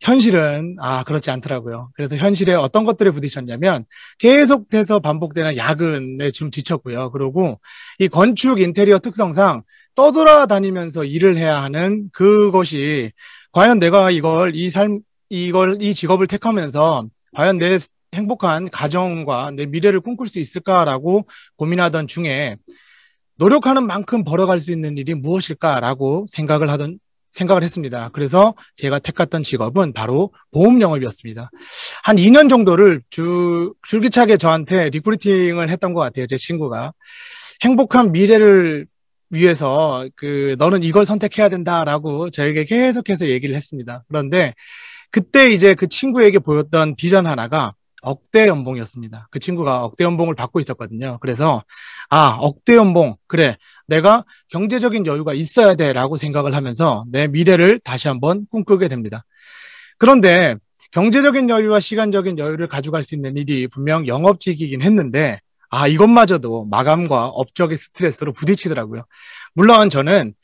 Speaker 2: 현실은 아 그렇지 않더라고요. 그래서 현실에 어떤 것들에 부딪혔냐면 계속해서 반복되는 야근에 지금 지쳤고요. 그리고 이 건축 인테리어 특성상 떠돌아다니면서 일을 해야 하는 그것이 과연 내가 이걸 이 삶 이걸 이 직업을 택하면서 과연 내 행복한 가정과 내 미래를 꿈꿀 수 있을까라고 고민하던 중에 노력하는 만큼 벌어갈 수 있는 일이 무엇일까라고 생각을 하던 생각을 했습니다. 그래서 제가 택했던 직업은 바로 보험 영업이었습니다. 한 2년 정도를 줄, 줄기차게 저한테 리크루팅을 했던 것 같아요. 제 친구가. 행복한 미래를 위해서 그 너는 이걸 선택해야 된다라고 저에게 계속해서 얘기를 했습니다. 그런데 그때 이제 그 친구에게 보였던 비전 하나가 억대 연봉이었습니다. 그 친구가 억대 연봉을 받고 있었거든요. 그래서 아 억대 연봉 그래 내가 경제적인 여유가 있어야 돼라고 생각을 하면서 내 미래를 다시 한번 꿈꾸게 됩니다. 그런데 경제적인 여유와 시간적인 여유를 가져갈 수 있는 일이 분명 영업직이긴 했는데 아 이것마저도 마감과 업적의 스트레스로 부딪히더라고요. 물론 저는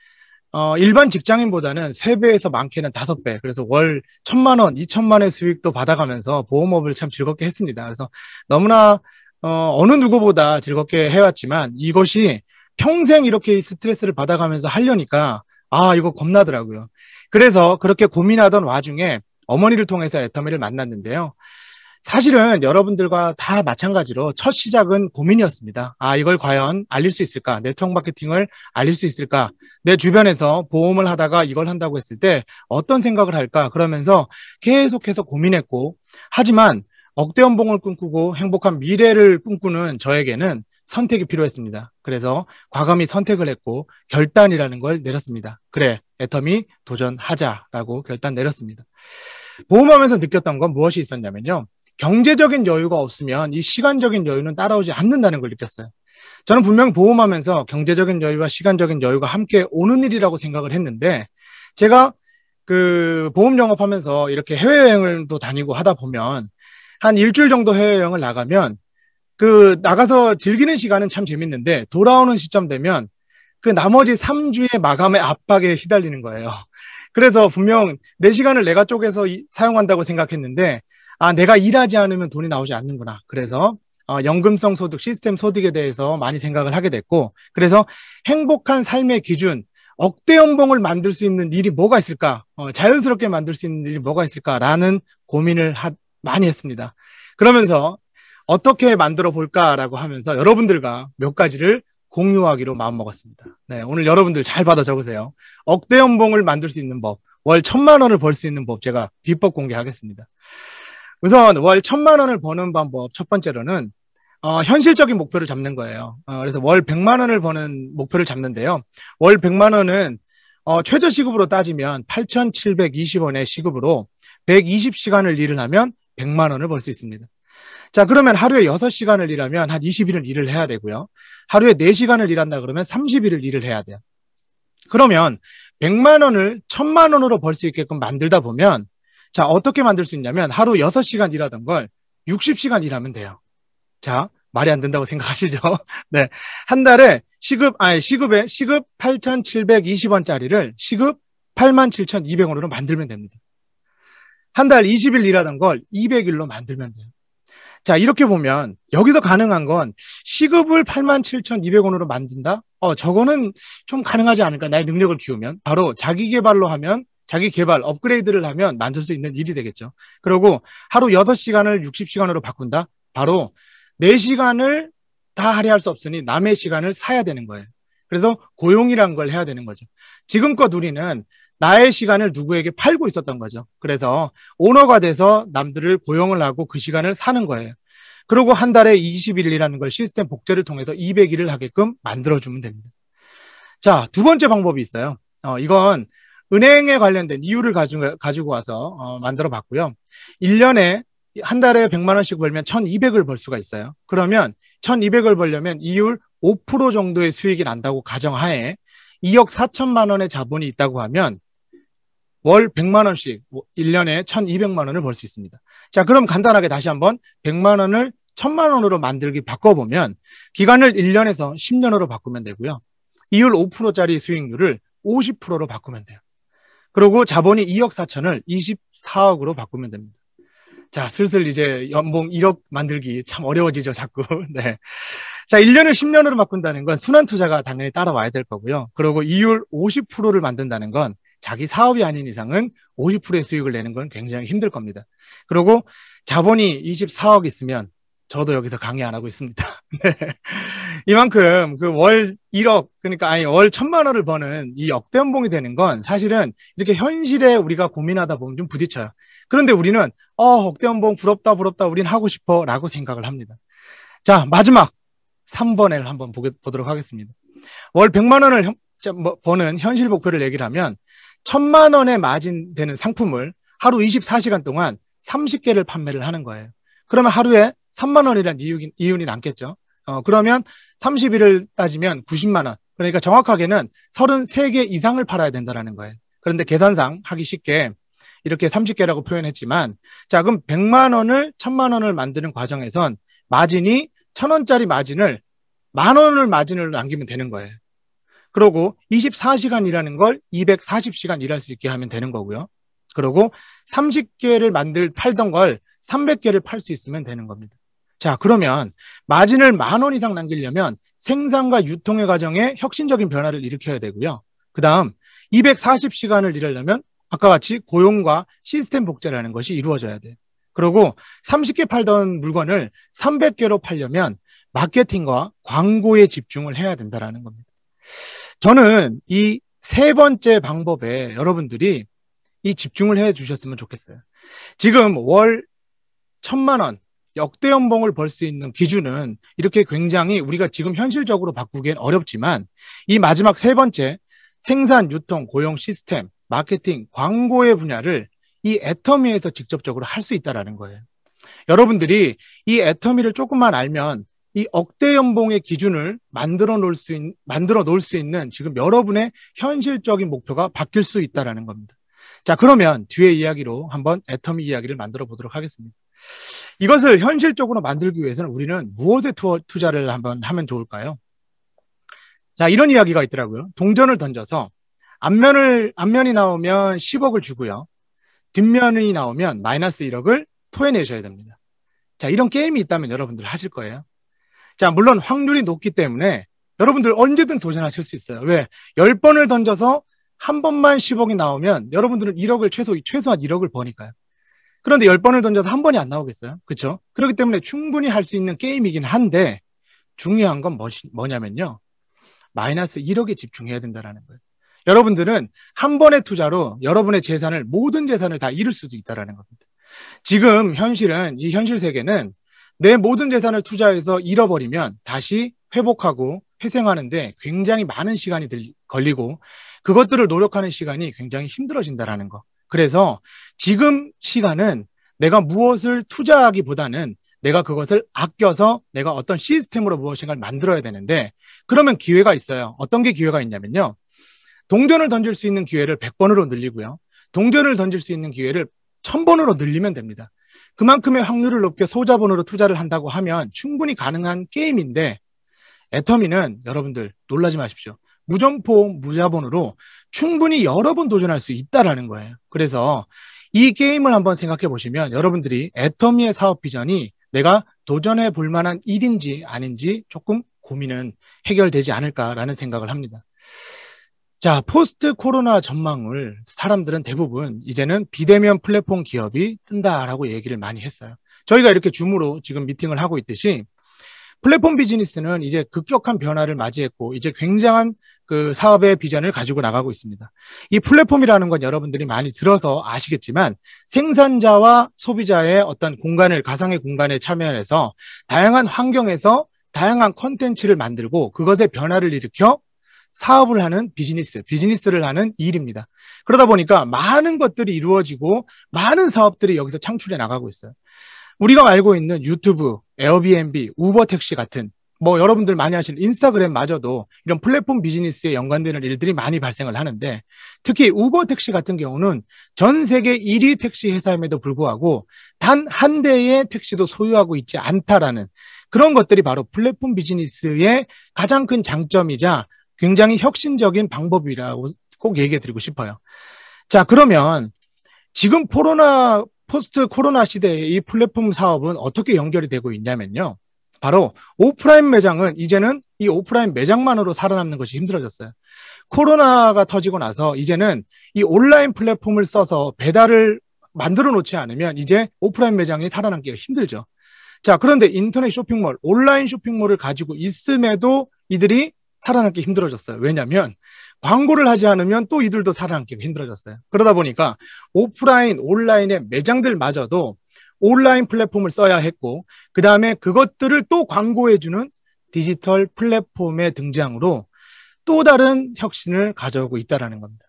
Speaker 2: 어, 일반 직장인보다는 세배에서 많게는 다섯 배 그래서 월 천만 원, 이천만 원의 수익도 받아가면서 보험업을 참 즐겁게 했습니다. 그래서 너무나 어, 어느 누구보다 즐겁게 해왔지만 이것이 평생 이렇게 스트레스를 받아가면서 하려니까 아, 이거 겁나더라고요. 그래서 그렇게 고민하던 와중에 어머니를 통해서 애터미를 만났는데요. 사실은 여러분들과 다 마찬가지로 첫 시작은 고민이었습니다. 아, 이걸 과연 알릴 수 있을까? 네트워크 마케팅을 알릴 수 있을까? 내 주변에서 보험을 하다가 이걸 한다고 했을 때 어떤 생각을 할까? 그러면서 계속해서 고민했고, 하지만 억대 연봉을 꿈꾸고 행복한 미래를 꿈꾸는 저에게는 선택이 필요했습니다. 그래서 과감히 선택을 했고 결단이라는 걸 내렸습니다. 그래, 애터미 도전하자라고 결단 내렸습니다. 보험하면서 느꼈던 건 무엇이 있었냐면요. 경제적인 여유가 없으면 이 시간적인 여유는 따라오지 않는다는 걸 느꼈어요. 저는 분명 보험하면서 경제적인 여유와 시간적인 여유가 함께 오는 일이라고 생각을 했는데 제가 그 보험 영업하면서 이렇게 해외여행을또 다니고 하다 보면 한 일주일 정도 해외여행을 나가면 그 나가서 즐기는 시간은 참 재밌는데 돌아오는 시점 되면 그 나머지 3주의 마감의 압박에 시달리는 거예요. 그래서 분명 4시간을 내가 쪼개서 이, 사용한다고 생각했는데 아, 내가 일하지 않으면 돈이 나오지 않는구나. 그래서 어, 연금성 소득 시스템 소득에 대해서 많이 생각을 하게 됐고 그래서 행복한 삶의 기준 억대 연봉을 만들 수 있는 일이 뭐가 있을까? 어, 자연스럽게 만들 수 있는 일이 뭐가 있을까라는 고민을 하, 많이 했습니다. 그러면서 어떻게 만들어 볼까라고 하면서 여러분들과 몇 가지를 공유하기로 마음먹었습니다. 네, 오늘 여러분들 잘 받아 적으세요. 억대 연봉을 만들 수 있는 법, 월 천만 원을 벌 수 있는 법 제가 비법 공개하겠습니다. 우선 월 천만 원을 버는 방법 첫 번째로는 어, 현실적인 목표를 잡는 거예요. 어, 그래서 월백만 원을 버는 목표를 잡는데요. 월백만 원은 어, 최저 시급으로 따지면 8,720원의 시급으로 120시간을 일을 하면 100만 원을 벌 수 있습니다. 자, 그러면 하루에 6시간을 일하면 한 20일은 일을 해야 되고요. 하루에 4시간을 일한다 그러면 30일을 일을 해야 돼요. 그러면 100만 원을 1000만 원으로 벌 수 있게끔 만들다 보면 자, 어떻게 만들 수 있냐면 하루 6시간 일하던 걸 60시간 일하면 돼요. 자, 말이 안 된다고 생각하시죠? 네. 한 달에 시급, 아니, 시급에, 시급 8,720원짜리를 시급 87,200원으로 만들면 됩니다. 한 달 20일 일하던 걸 200일로 만들면 돼요. 자, 이렇게 보면 여기서 가능한 건 시급을 87,200원으로 만든다? 어, 저거는 좀 가능하지 않을까? 나의 능력을 키우면. 바로 자기 개발로 하면 자기 개발 업그레이드를 하면 만들 수 있는 일이 되겠죠. 그리고 하루 6시간을 60시간으로 바꾼다. 바로 4시간을 다 할애할 수 없으니 남의 시간을 사야 되는 거예요. 그래서 고용이란 걸 해야 되는 거죠. 지금껏 우리는 나의 시간을 누구에게 팔고 있었던 거죠. 그래서 오너가 돼서 남들을 고용을 하고 그 시간을 사는 거예요. 그리고 한 달에 20일이라는 걸 시스템 복제를 통해서 200일을 하게끔 만들어주면 됩니다. 자, 두 번째 방법이 있어요. 어, 이건 은행에 관련된 이유를 가지고, 가지고 와서 어, 만들어 봤고요. 1년에 한 달에 100만 원씩 벌면 1200을 벌 수가 있어요. 그러면 1200을 벌려면 이율 5% 정도의 수익이 난다고 가정하에 2억 4천만 원의 자본이 있다고 하면 월 100만 원씩 1년에 뭐 1200만 원을 벌 수 있습니다. 자, 그럼 간단하게 다시 한번 100만 원을 1000만 원으로 만들기 바꿔보면 기간을 1년에서 10년으로 바꾸면 되고요. 이율 5%짜리 수익률을 50%로 바꾸면 돼요. 그리고 자본이 2억 4천을 24억으로 바꾸면 됩니다. 자, 슬슬 이제 연봉 1억 만들기 참 어려워지죠, 자꾸. 네. 자, 1년을 10년으로 바꾼다는 건 순환 투자가 당연히 따라와야 될 거고요. 그리고 이율 50%를 만든다는 건 자기 사업이 아닌 이상은 50%의 수익을 내는 건 굉장히 힘들 겁니다. 그리고 자본이 24억 있으면 저도 여기서 강의 안 하고 있습니다. 네. 이만큼 그 월 1억 그러니까 아니 월 천만 원을 버는 이 역대연봉이 되는 건 사실은 이렇게 현실에 우리가 고민하다 보면 좀 부딪혀요. 그런데 우리는 어역대연봉 부럽다 부럽다 우린 하고 싶어라고 생각을 합니다. 자 마지막 3번을 한번 보게, 보도록 하겠습니다. 월 100만 원을 현, 뭐, 버는 현실 목표를 얘기를 하면 천만 원에 마진 되는 상품을 하루 24시간 동안 30개를 판매를 하는 거예요. 그러면 하루에 3만 원이란 이윤이, 이윤이 남겠죠. 어, 그러면 30일을 따지면 90만 원. 그러니까 정확하게는 33개 이상을 팔아야 된다라는 거예요. 그런데 계산상 하기 쉽게 이렇게 30개라고 표현했지만 자, 그럼 100만 원을 1000만 원을 만드는 과정에선 마진이 1000원짜리 마진을 만 원을 마진으로 남기면 되는 거예요. 그리고 24시간이라는 걸 240시간 일할 수 있게 하면 되는 거고요. 그리고 30개를 만들 팔던 걸 300개를 팔 수 있으면 되는 겁니다. 자, 그러면 마진을 만 원 이상 남기려면 생산과 유통의 과정에 혁신적인 변화를 일으켜야 되고요. 그 다음 240시간을 일하려면 아까 같이 고용과 시스템 복제라는 것이 이루어져야 돼. 그리고 30개 팔던 물건을 300개로 팔려면 마케팅과 광고에 집중을 해야 된다라는 겁니다. 저는 이 세 번째 방법에 여러분들이 이 집중을 해 주셨으면 좋겠어요. 지금 월 천만 원 역대 연봉을 벌 수 있는 기준은 이렇게 굉장히 우리가 지금 현실적으로 바꾸기엔 어렵지만 이 마지막 세 번째 생산, 유통, 고용 시스템, 마케팅, 광고의 분야를 이 애터미에서 직접적으로 할 수 있다라는 거예요. 여러분들이 이 애터미를 조금만 알면 이 억대 연봉의 기준을 만들어 놓을 수 있, 만들어 놓을 수 있는 지금 여러분의 현실적인 목표가 바뀔 수 있다라는 겁니다. 자, 그러면 뒤의 이야기로 한번 애터미 이야기를 만들어 보도록 하겠습니다. 이것을 현실적으로 만들기 위해서는 우리는 무엇에 투자를 한번 하면 좋을까요? 자, 이런 이야기가 있더라고요. 동전을 던져서 앞면을, 앞면이 나오면 10억을 주고요. 뒷면이 나오면 마이너스 1억을 토해내셔야 됩니다. 자, 이런 게임이 있다면 여러분들 하실 거예요. 자, 물론 확률이 높기 때문에 여러분들 언제든 도전하실 수 있어요. 왜? 10번을 던져서 한 번만 10억이 나오면 여러분들은 1억을 최소, 최소한 1억을 버니까요. 그런데 1 0번을 던져서 한 번이 안 나오겠어요. 그렇죠? 그렇기 때문에 충분히 할 수 있는 게임이긴 한데 중요한 건 뭐냐면요. 마이너스 1억에 집중해야 된다라는 거예요. 여러분들은 한 번의 투자로 여러분의 재산을 모든 재산을 다 잃을 수도 있다라는 겁니다. 지금 현실은 이 현실 세계는 내 모든 재산을 투자해서 잃어버리면 다시 회복하고 회생하는데 굉장히 많은 시간이 들, 걸리고 그것들을 노력하는 시간이 굉장히 힘들어진다라는 거. 그래서 지금 시간은 내가 무엇을 투자하기보다는 내가 그것을 아껴서 내가 어떤 시스템으로 무엇인가를 만들어야 되는데 그러면 기회가 있어요. 어떤 게 기회가 있냐면요. 동전을 던질 수 있는 기회를 100번으로 늘리고요. 동전을 던질 수 있는 기회를 1000번으로 늘리면 됩니다. 그만큼의 확률을 높여 소자본으로 투자를 한다고 하면 충분히 가능한 게임인데 애터미는 여러분들 놀라지 마십시오. 무점포 무자본으로 충분히 여러 번 도전할 수 있다라는 거예요. 그래서 이 게임을 한번 생각해 보시면 여러분들이 애터미의 사업 비전이 내가 도전해 볼 만한 일인지 아닌지 조금 고민은 해결되지 않을까라는 생각을 합니다. 자, 포스트 코로나 전망을 사람들은 대부분 이제는 비대면 플랫폼 기업이 뜬다라고 얘기를 많이 했어요. 저희가 이렇게 줌으로 지금 미팅을 하고 있듯이 플랫폼 비즈니스는 이제 급격한 변화를 맞이했고 이제 굉장한 그 사업의 비전을 가지고 나가고 있습니다. 이 플랫폼이라는 건 여러분들이 많이 들어서 아시겠지만 생산자와 소비자의 어떤 공간을 가상의 공간에 참여해서 다양한 환경에서 다양한 컨텐츠를 만들고 그것의 변화를 일으켜 사업을 하는 비즈니스, 비즈니스를 하는 일입니다. 그러다 보니까 많은 것들이 이루어지고 많은 사업들이 여기서 창출해 나가고 있어요. 우리가 알고 있는 유튜브, 에어비앤비, 우버 택시 같은 뭐 여러분들 많이 하시는 인스타그램마저도 이런 플랫폼 비즈니스에 연관되는 일들이 많이 발생을 하는데 특히 우버 택시 같은 경우는 전 세계 1위 택시 회사임에도 불구하고 단 한 대의 택시도 소유하고 있지 않다라는 그런 것들이 바로 플랫폼 비즈니스의 가장 큰 장점이자 굉장히 혁신적인 방법이라고 꼭 얘기해 드리고 싶어요. 자, 그러면 지금 코로나 포스트 코로나 시대의 이 플랫폼 사업은 어떻게 연결이 되고 있냐면요. 바로 오프라인 매장은 이제는 이 오프라인 매장만으로 살아남는 것이 힘들어졌어요. 코로나가 터지고 나서 이제는 이 온라인 플랫폼을 써서 배달을 만들어 놓지 않으면 이제 오프라인 매장이 살아남기가 힘들죠. 자, 그런데 인터넷 쇼핑몰, 온라인 쇼핑몰을 가지고 있음에도 이들이 살아남기 힘들어졌어요. 왜냐면 광고를 하지 않으면 또 이들도 살아남기가 힘들어졌어요. 그러다 보니까 오프라인, 온라인의 매장들마저도 온라인 플랫폼을 써야 했고, 그 다음에 그것들을 또 광고해주는 디지털 플랫폼의 등장으로 또 다른 혁신을 가져오고 있다는 겁니다.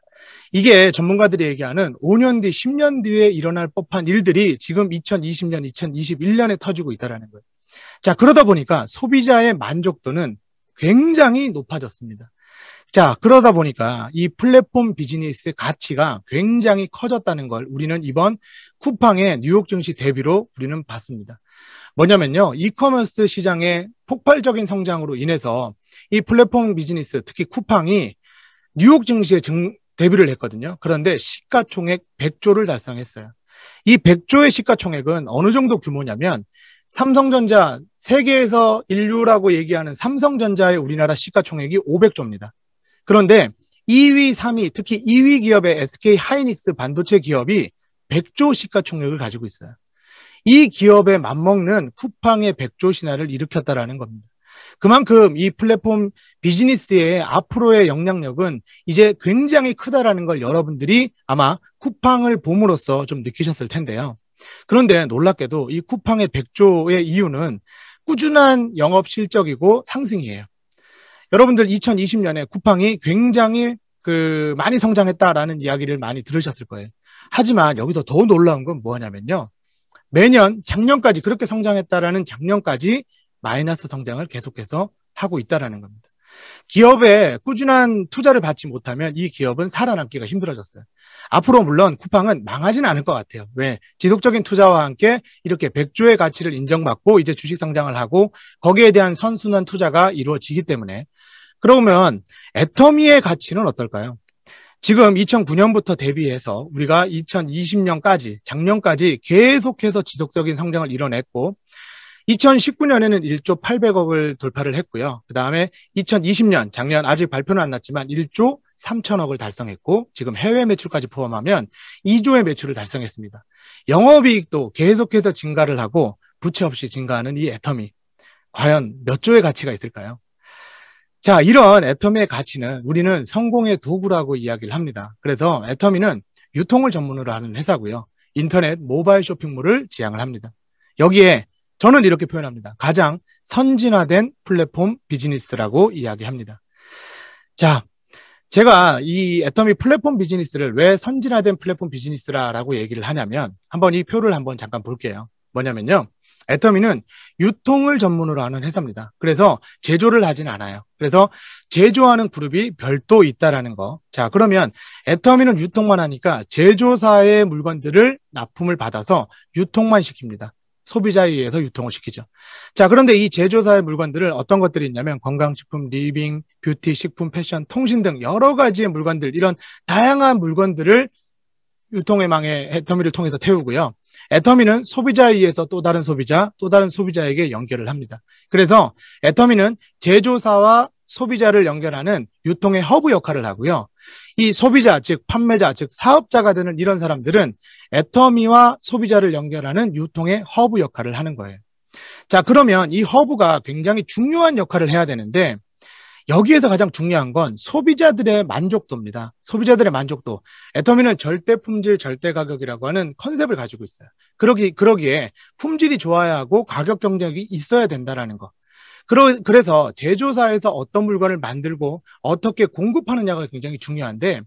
Speaker 2: 이게 전문가들이 얘기하는 5년 뒤, 10년 뒤에 일어날 법한 일들이 지금 2020년, 2021년에 터지고 있다라는 거예요. 자, 그러다 보니까 소비자의 만족도는 굉장히 높아졌습니다. 자, 그러다 보니까 이 플랫폼 비즈니스 의 가치가 굉장히 커졌다는 걸 우리는 이번 쿠팡의 뉴욕 증시 대비로 우리는 봤습니다. 뭐냐면요. 이커머스 시장의 폭발적인 성장으로 인해서 이 플랫폼 비즈니스, 특히 쿠팡이 뉴욕 증시에 증, 데뷔를 했거든요. 그런데 시가총액 100조를 달성했어요. 이 100조의 시가총액은 어느 정도 규모냐면 삼성전자 세계에서 인류라고 얘기하는 삼성전자의 우리나라 시가총액이 500조입니다. 그런데 2위, 3위, 특히 2위 기업의 SK 하이닉스 반도체 기업이 100조 시가총액을 가지고 있어요. 이 기업에 맞먹는 쿠팡의 100조 신화를 일으켰다라는 겁니다. 그만큼 이 플랫폼 비즈니스의 앞으로의 영향력은 이제 굉장히 크다라는 걸 여러분들이 아마 쿠팡을 봄으로써 좀 느끼셨을 텐데요. 그런데 놀랍게도 이 쿠팡의 100조의 이유는 꾸준한 영업 실적이고 상승이에요. 여러분들 2020년에 쿠팡이 굉장히 그 많이 성장했다라는 이야기를 많이 들으셨을 거예요. 하지만 여기서 더 놀라운 건 뭐냐면요. 매년 작년까지 그렇게 성장했다라는 작년까지 마이너스 성장을 계속해서 하고 있다라는 겁니다. 기업에 꾸준한 투자를 받지 못하면 이 기업은 살아남기가 힘들어졌어요. 앞으로 물론 쿠팡은 망하진 않을 것 같아요. 왜? 지속적인 투자와 함께 이렇게 100조의 가치를 인정받고 이제 주식 상장을 하고 거기에 대한 선순환 투자가 이루어지기 때문에 그러면 애터미의 가치는 어떨까요? 지금 2009년부터 대비해서 우리가 2020년까지 작년까지 계속해서 지속적인 성장을 이뤄냈고 2019년에는 1조 800억을 돌파를 했고요. 그 다음에 2020년 작년 아직 발표는 안 났지만 1조 3천억을 달성했고 지금 해외 매출까지 포함하면 2조의 매출을 달성했습니다. 영업이익도 계속해서 증가를 하고 부채 없이 증가하는 이애터미 과연 몇 조의 가치가 있을까요? 자, 이런 애터미의 가치는 우리는 성공의 도구라고 이야기를 합니다. 그래서 애터미는 유통을 전문으로 하는 회사고요. 인터넷 모바일 쇼핑몰을 지향을 합니다. 여기에 저는 이렇게 표현합니다. 가장 선진화된 플랫폼 비즈니스라고 이야기합니다. 자, 제가 이 애터미 플랫폼 비즈니스를 왜 선진화된 플랫폼 비즈니스라고 얘기를 하냐면 한번 이 표를 한번 잠깐 볼게요. 뭐냐면요. 애터미는 유통을 전문으로 하는 회사입니다. 그래서 제조를 하진 않아요. 그래서 제조하는 그룹이 별도 있다라는 거. 자, 그러면 애터미는 유통만 하니까 제조사의 물건들을 납품을 받아서 유통만 시킵니다. 소비자에 의해서 유통을 시키죠. 자, 그런데 이 제조사의 물건들을 어떤 것들이 있냐면 건강식품, 리빙, 뷰티, 식품, 패션, 통신 등 여러 가지의 물건들, 이런 다양한 물건들을 유통의망에 애터미를 통해서 태우고요. 애터미는 소비자에 의해서 또 다른 소비자, 또 다른 소비자에게 연결을 합니다. 그래서 애터미는 제조사와 소비자를 연결하는 유통의 허브 역할을 하고요. 이 소비자, 즉 판매자, 즉 사업자가 되는 이런 사람들은 애터미와 소비자를 연결하는 유통의 허브 역할을 하는 거예요. 자, 그러면 이 허브가 굉장히 중요한 역할을 해야 되는데 여기에서 가장 중요한 건 소비자들의 만족도입니다. 소비자들의 만족도. 애터미는 절대 품질, 절대 가격이라고 하는 컨셉을 가지고 있어요. 그러기, 그러기에 품질이 좋아야 하고 가격 경쟁이 있어야 된다라는 거. 그러, 그래서 제조사에서 어떤 물건을 만들고 어떻게 공급하느냐가 굉장히 중요한데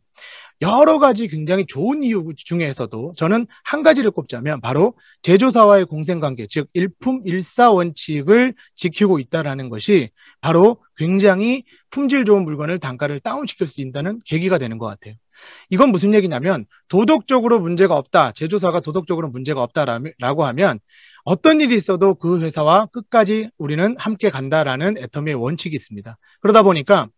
Speaker 2: 여러 가지 굉장히 좋은 이유 중에서도 저는 한 가지를 꼽자면 바로 제조사와의 공생관계, 즉 일품 일사 원칙을 지키고 있다라는 것이 바로 굉장히 품질 좋은 물건을 단가를 다운시킬 수 있다는 계기가 되는 것 같아요. 이건 무슨 얘기냐면 도덕적으로 문제가 없다, 제조사가 도덕적으로 문제가 없다라고 하면 어떤 일이 있어도 그 회사와 끝까지 우리는 함께 간다라는 애터미의 원칙이 있습니다. 그러다 보니까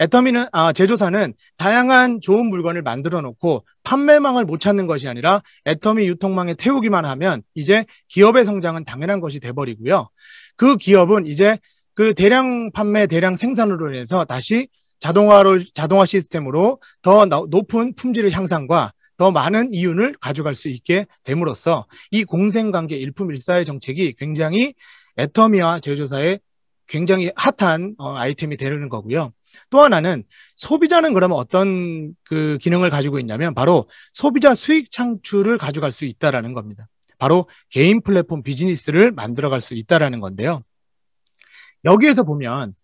Speaker 2: 애터미는 아, 제조사는 다양한 좋은 물건을 만들어 놓고 판매망을 못 찾는 것이 아니라 애터미 유통망에 태우기만 하면 이제 기업의 성장은 당연한 것이 돼버리고요. 그 기업은 이제 그 대량 판매, 대량 생산으로 인해서 다시 자동화로 자동화 시스템으로 더 높은 품질의 향상과 더 많은 이윤을 가져갈 수 있게 됨으로써 이 공생관계 일품일사의 정책이 굉장히 애터미와 제조사의 굉장히 핫한 어, 아이템이 되는 거고요. 또 하나는 소비자는 그러면 어떤 그 기능을 가지고 있냐면 바로 소비자 수익 창출을 가져갈 수 있다라는 겁니다. 바로 개인 플랫폼 비즈니스를 만들어갈 수 있다라는 건데요. 여기에서 보면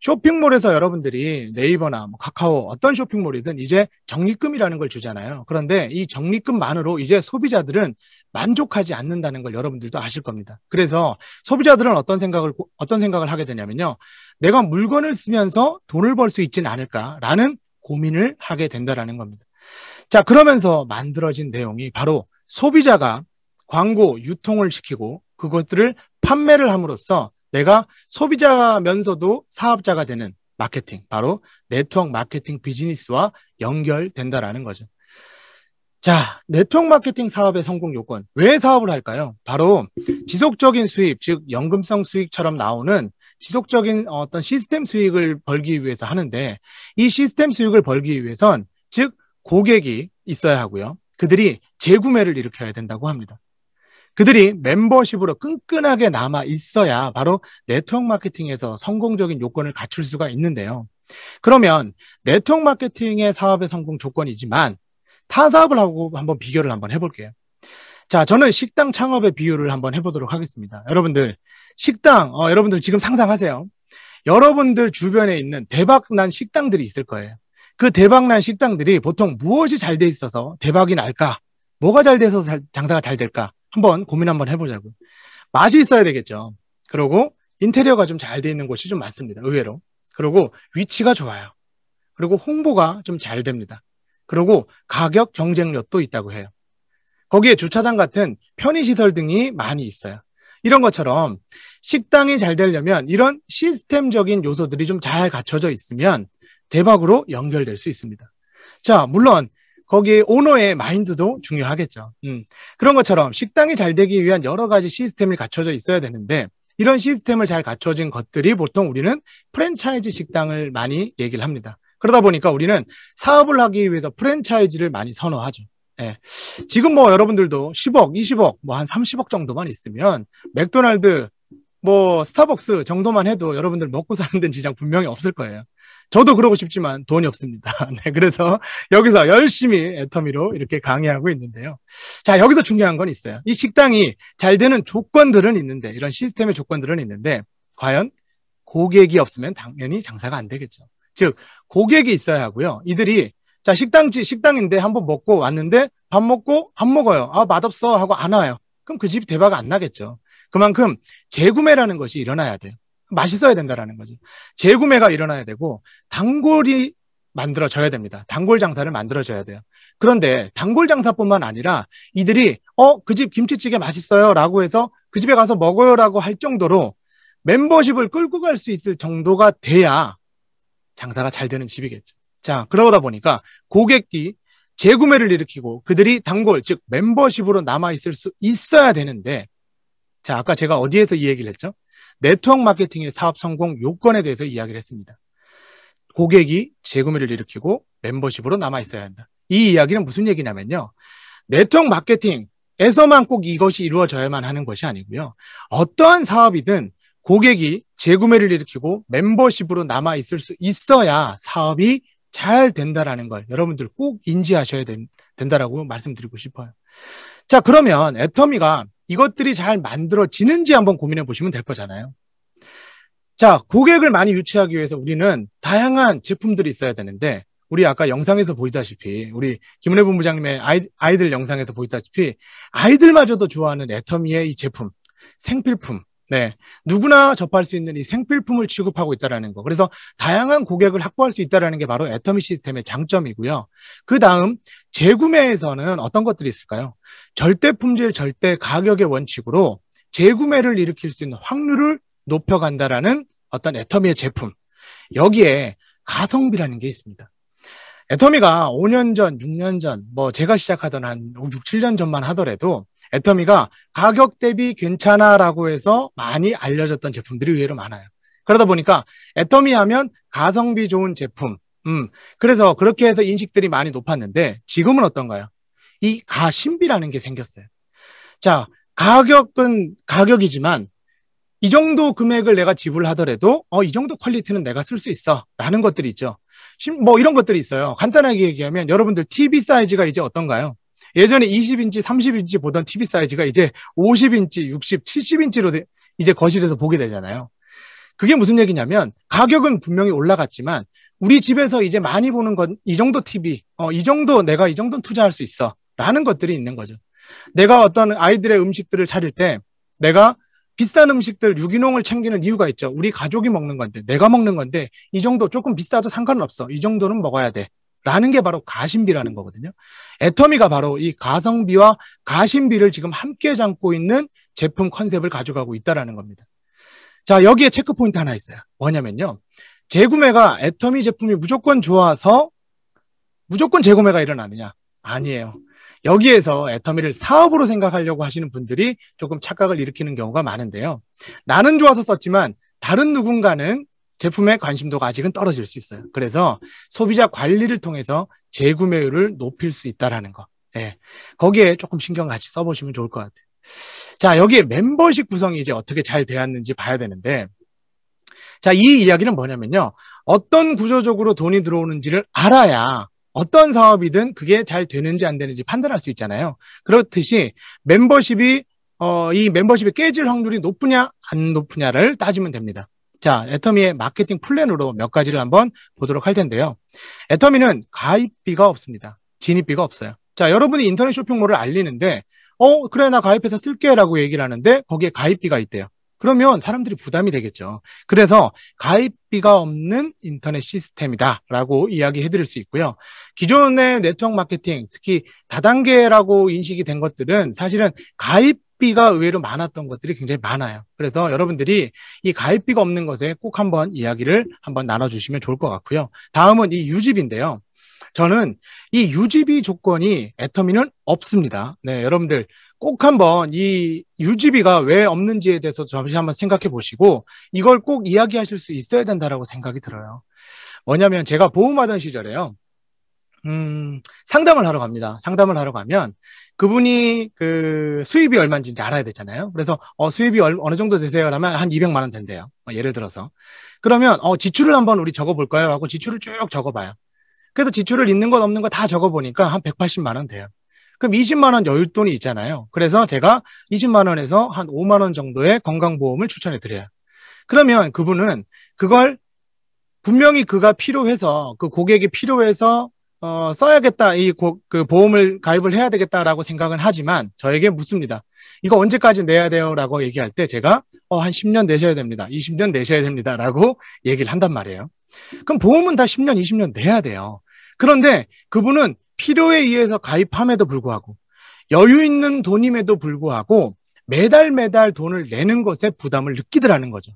Speaker 2: 쇼핑몰에서 여러분들이 네이버나 뭐 카카오 어떤 쇼핑몰이든 이제 적립금이라는 걸 주잖아요. 그런데 이 적립금만으로 이제 소비자들은 만족하지 않는다는 걸 여러분들도 아실 겁니다. 그래서 소비자들은 어떤 생각을 어떤 생각을 하게 되냐면요. 내가 물건을 쓰면서 돈을 벌 수 있지는 않을까라는 고민을 하게 된다라는 겁니다. 자, 그러면서 만들어진 내용이 바로 소비자가 광고 유통을 시키고 그것들을 판매를 함으로써 내가 소비자면서도 사업자가 되는 마케팅, 바로 네트워크 마케팅 비즈니스와 연결된다라는 거죠. 자, 네트워크 마케팅 사업의 성공 요건. 왜 사업을 할까요? 바로 지속적인 수입, 즉 연금성 수익처럼 나오는 지속적인 어떤 시스템 수익을 벌기 위해서 하는데 이 시스템 수익을 벌기 위해선 즉 고객이 있어야 하고요. 그들이 재구매를 일으켜야 된다고 합니다. 그들이 멤버십으로 끈끈하게 남아 있어야 바로 네트워크 마케팅에서 성공적인 요건을 갖출 수가 있는데요. 그러면 네트워크 마케팅의 사업의 성공 조건이지만 타 사업을 하고 한번 비교를 한번 해볼게요. 자, 저는 식당 창업의 비유를 한번 해보도록 하겠습니다. 여러분들, 식당, 어, 여러분들 지금 상상하세요. 여러분들 주변에 있는 대박난 식당들이 있을 거예요. 그 대박난 식당들이 보통 무엇이 잘 돼 있어서 대박이 날까? 뭐가 잘 돼서 장사가 잘 될까? 한번 고민 한번 해보자고. 맛이 있어야 되겠죠. 그리고 인테리어가 좀 잘 돼 있는 곳이 좀 많습니다. 의외로. 그리고 위치가 좋아요. 그리고 홍보가 좀 잘 됩니다. 그리고 가격 경쟁력도 있다고 해요. 거기에 주차장 같은 편의시설 등이 많이 있어요. 이런 것처럼 식당이 잘 되려면 이런 시스템적인 요소들이 좀 잘 갖춰져 있으면 대박으로 연결될 수 있습니다. 자, 물론 거기에 오너의 마인드도 중요하겠죠. 음. 그런 것처럼 식당이 잘 되기 위한 여러 가지 시스템이 갖춰져 있어야 되는데 이런 시스템을 잘 갖춰진 것들이 보통 우리는 프랜차이즈 식당을 많이 얘기를 합니다. 그러다 보니까 우리는 사업을 하기 위해서 프랜차이즈를 많이 선호하죠. 예. 지금 뭐 여러분들도 10억, 20억, 뭐 한 30억 정도만 있으면 맥도날드, 뭐 스타벅스 정도만 해도 여러분들 먹고 사는 데는 지장 분명히 없을 거예요. 저도 그러고 싶지만 돈이 없습니다. 네, 그래서 여기서 열심히 애터미로 이렇게 강의하고 있는데요. 자, 여기서 중요한 건 있어요. 이 식당이 잘 되는 조건들은 있는데, 이런 시스템의 조건들은 있는데, 과연 고객이 없으면 당연히 장사가 안 되겠죠. 즉, 고객이 있어야 하고요. 이들이 자, 식당지, 식당인데 한번 먹고 왔는데 밥 먹고 안 먹어요. 아, 맛없어 하고 안 와요. 그럼 그 집이 대박 안 나겠죠. 그만큼 재구매라는 것이 일어나야 돼요. 맛있어야 된다라는 거죠. 재구매가 일어나야 되고 단골이 만들어져야 됩니다. 단골 장사를 만들어져야 돼요. 그런데 단골 장사뿐만 아니라 이들이 어 그 집 김치찌개 맛있어요라고 해서 그 집에 가서 먹어요라고 할 정도로 멤버십을 끌고 갈 수 있을 정도가 돼야 장사가 잘 되는 집이겠죠. 자 그러다 보니까 고객이 재구매를 일으키고 그들이 단골 즉 멤버십으로 남아 있을 수 있어야 되는데 자 아까 제가 어디에서 이 얘기를 했죠? 네트워크 마케팅의 사업 성공 요건에 대해서 이야기를 했습니다. 고객이 재구매를 일으키고 멤버십으로 남아 있어야 한다. 이 이야기는 무슨 얘기냐면요. 네트워크 마케팅에서만 꼭 이것이 이루어져야만 하는 것이 아니고요. 어떠한 사업이든 고객이 재구매를 일으키고 멤버십으로 남아 있을 수 있어야 사업이 잘 된다라는 걸 여러분들 꼭 인지하셔야 된, 다라고 말씀드리고 싶어요. 자, 그러면 애터미가 이것들이 잘 만들어지는지 한번 고민해 보시면 될 거잖아요. 자, 고객을 많이 유치하기 위해서 우리는 다양한 제품들이 있어야 되는데 우리 아까 영상에서 보이다시피 우리 김은혜 본부장님의 아이, 들 영상에서 보이다시피 아이들마저도 좋아하는 애터미의 이 제품 생필품 네. 누구나 접할 수 있는 이 생필품을 취급하고 있다라는 거. 그래서 다양한 고객을 확보할 수 있다라는 게 바로 애터미 시스템의 장점이고요. 그 다음 재구매에서는 어떤 것들이 있을까요? 절대 품질, 절대 가격의 원칙으로 재구매를 일으킬 수 있는 확률을 높여간다라는 어떤 애터미의 제품. 여기에 가성비라는 게 있습니다. 애터미가 5년 전, 6년 전, 뭐 제가 시작하던 한 6, 7년 전만 하더라도 애터미가 가격 대비 괜찮아라고 해서 많이 알려졌던 제품들이 의외로 많아요. 그러다 보니까 애터미 하면 가성비 좋은 제품. 음, 그래서 그렇게 해서 인식들이 많이 높았는데 지금은 어떤가요? 이가신비라는게 생겼어요. 자, 가격은 가격이지만 이 정도 금액을 내가 지불하더라도 어, 이 정도 퀄리티는 내가 쓸 수 있어 라는 것들이 있죠. 뭐 이런 것들이 있어요. 간단하게 얘기하면 여러분들 TV 사이즈가 이제 어떤가요? 예전에 20인치, 30인치 보던 TV 사이즈가 이제 50인치, 60, 70인치로 이제 거실에서 보게 되잖아요. 그게 무슨 얘기냐면 가격은 분명히 올라갔지만 우리 집에서 이제 많이 보는 건 이 정도 TV, 어, 이 정도 내가 이 정도는 투자할 수 있어. 라는 것들이 있는 거죠. 내가 어떤 아이들의 음식들을 차릴 때 내가 비싼 음식들 유기농을 챙기는 이유가 있죠. 우리 가족이 먹는 건데, 내가 먹는 건데, 이 정도 조금 비싸도 상관없어. 이 정도는 먹어야 돼. 라는 게 바로 가심비라는 거거든요. 애터미가 바로 이 가성비와 가심비를 지금 함께 잡고 있는 제품 컨셉을 가져가고 있다라는 겁니다. 자, 여기에 체크 포인트 하나 있어요. 뭐냐면요. 재구매가 애터미 제품이 무조건 좋아서 무조건 재구매가 일어나느냐? 아니에요. 여기에서 애터미를 사업으로 생각하려고 하시는 분들이 조금 착각을 일으키는 경우가 많은데요. 나는 좋아서 썼지만 다른 누군가는 제품의 관심도가 아직은 떨어질 수 있어요. 그래서 소비자 관리를 통해서 재구매율을 높일 수 있다라는 거. 예. 거기에 조금 신경 같이 써보시면 좋을 것 같아요. 자, 여기에 멤버십 구성이 이제 어떻게 잘 되었는지 봐야 되는데, 자, 이 이야기는 뭐냐면요. 어떤 구조적으로 돈이 들어오는지를 알아야 어떤 사업이든 그게 잘 되는지 안 되는지 판단할 수 있잖아요. 그렇듯이 멤버십이 어, 이 멤버십이 깨질 확률이 높으냐 안 높으냐를 따지면 됩니다. 자, 애터미의 마케팅 플랜으로 몇 가지를 한번 보도록 할 텐데요. 애터미는 가입비가 없습니다. 진입비가 없어요. 자, 여러분이 인터넷 쇼핑몰을 알리는데, 어, 그래, 나 가입해서 쓸게 라고 얘기를 하는데, 거기에 가입비가 있대요. 그러면 사람들이 부담이 되겠죠. 그래서 가입비가 없는 인터넷 시스템이다라고 이야기해 드릴 수 있고요. 기존의 네트워크 마케팅, 특히 다단계라고 인식이 된 것들은 사실은 가입 비가 의외로 많았던 것들이 굉장히 많아요. 그래서 여러분들이 이 가입비가 없는 것에 꼭 한번 이야기를 한번 나눠주시면 좋을 것 같고요. 다음은 이 유집인데요. 저는 이 유지비 조건이 애터미는 없습니다. 네, 여러분들 꼭 한번 이 유지비가 왜 없는지에 대해서 잠시 한번 생각해 보시고 이걸 꼭 이야기하실 수 있어야 된다라고 생각이 들어요. 뭐냐면 제가 보험하던 시절에요. 음, 상담을 하러 갑니다. 상담을 하러 가면 그분이 그 수입이 얼마인지 알아야 되잖아요. 그래서 어, 수입이 얼, 어느 정도 되세요? 라면한 200만 원 된대요. 어, 예를 들어서. 그러면 어, 지출을 한번 우리 적어 볼까요? 하고 지출을 쭉 적어 봐요. 그래서 지출을 있는 것 없는 거다 적어 보니까 한 180만 원 돼요. 그럼 20만 원 여윳돈이 있잖아요. 그래서 제가 20만 원에서 한 5만 원 정도의 건강보험을 추천해 드려요. 그러면 그분은 그걸 분명히 그가 필요해서 그 고객이 필요해서 어, 써야겠다 이 그 보험을 가입을 해야 되겠다라고 생각은 하지만 저에게 묻습니다. 이거 언제까지 내야 돼요라고 얘기할 때 제가 어, 한 10년 내셔야 됩니다. 20년 내셔야 됩니다라고 얘기를 한단 말이에요. 그럼 보험은 다 10년, 20년 내야 돼요. 그런데 그분은 필요에 의해서 가입함에도 불구하고 여유 있는 돈임에도 불구하고 매달 매달 돈을 내는 것에 부담을 느끼더라는 거죠.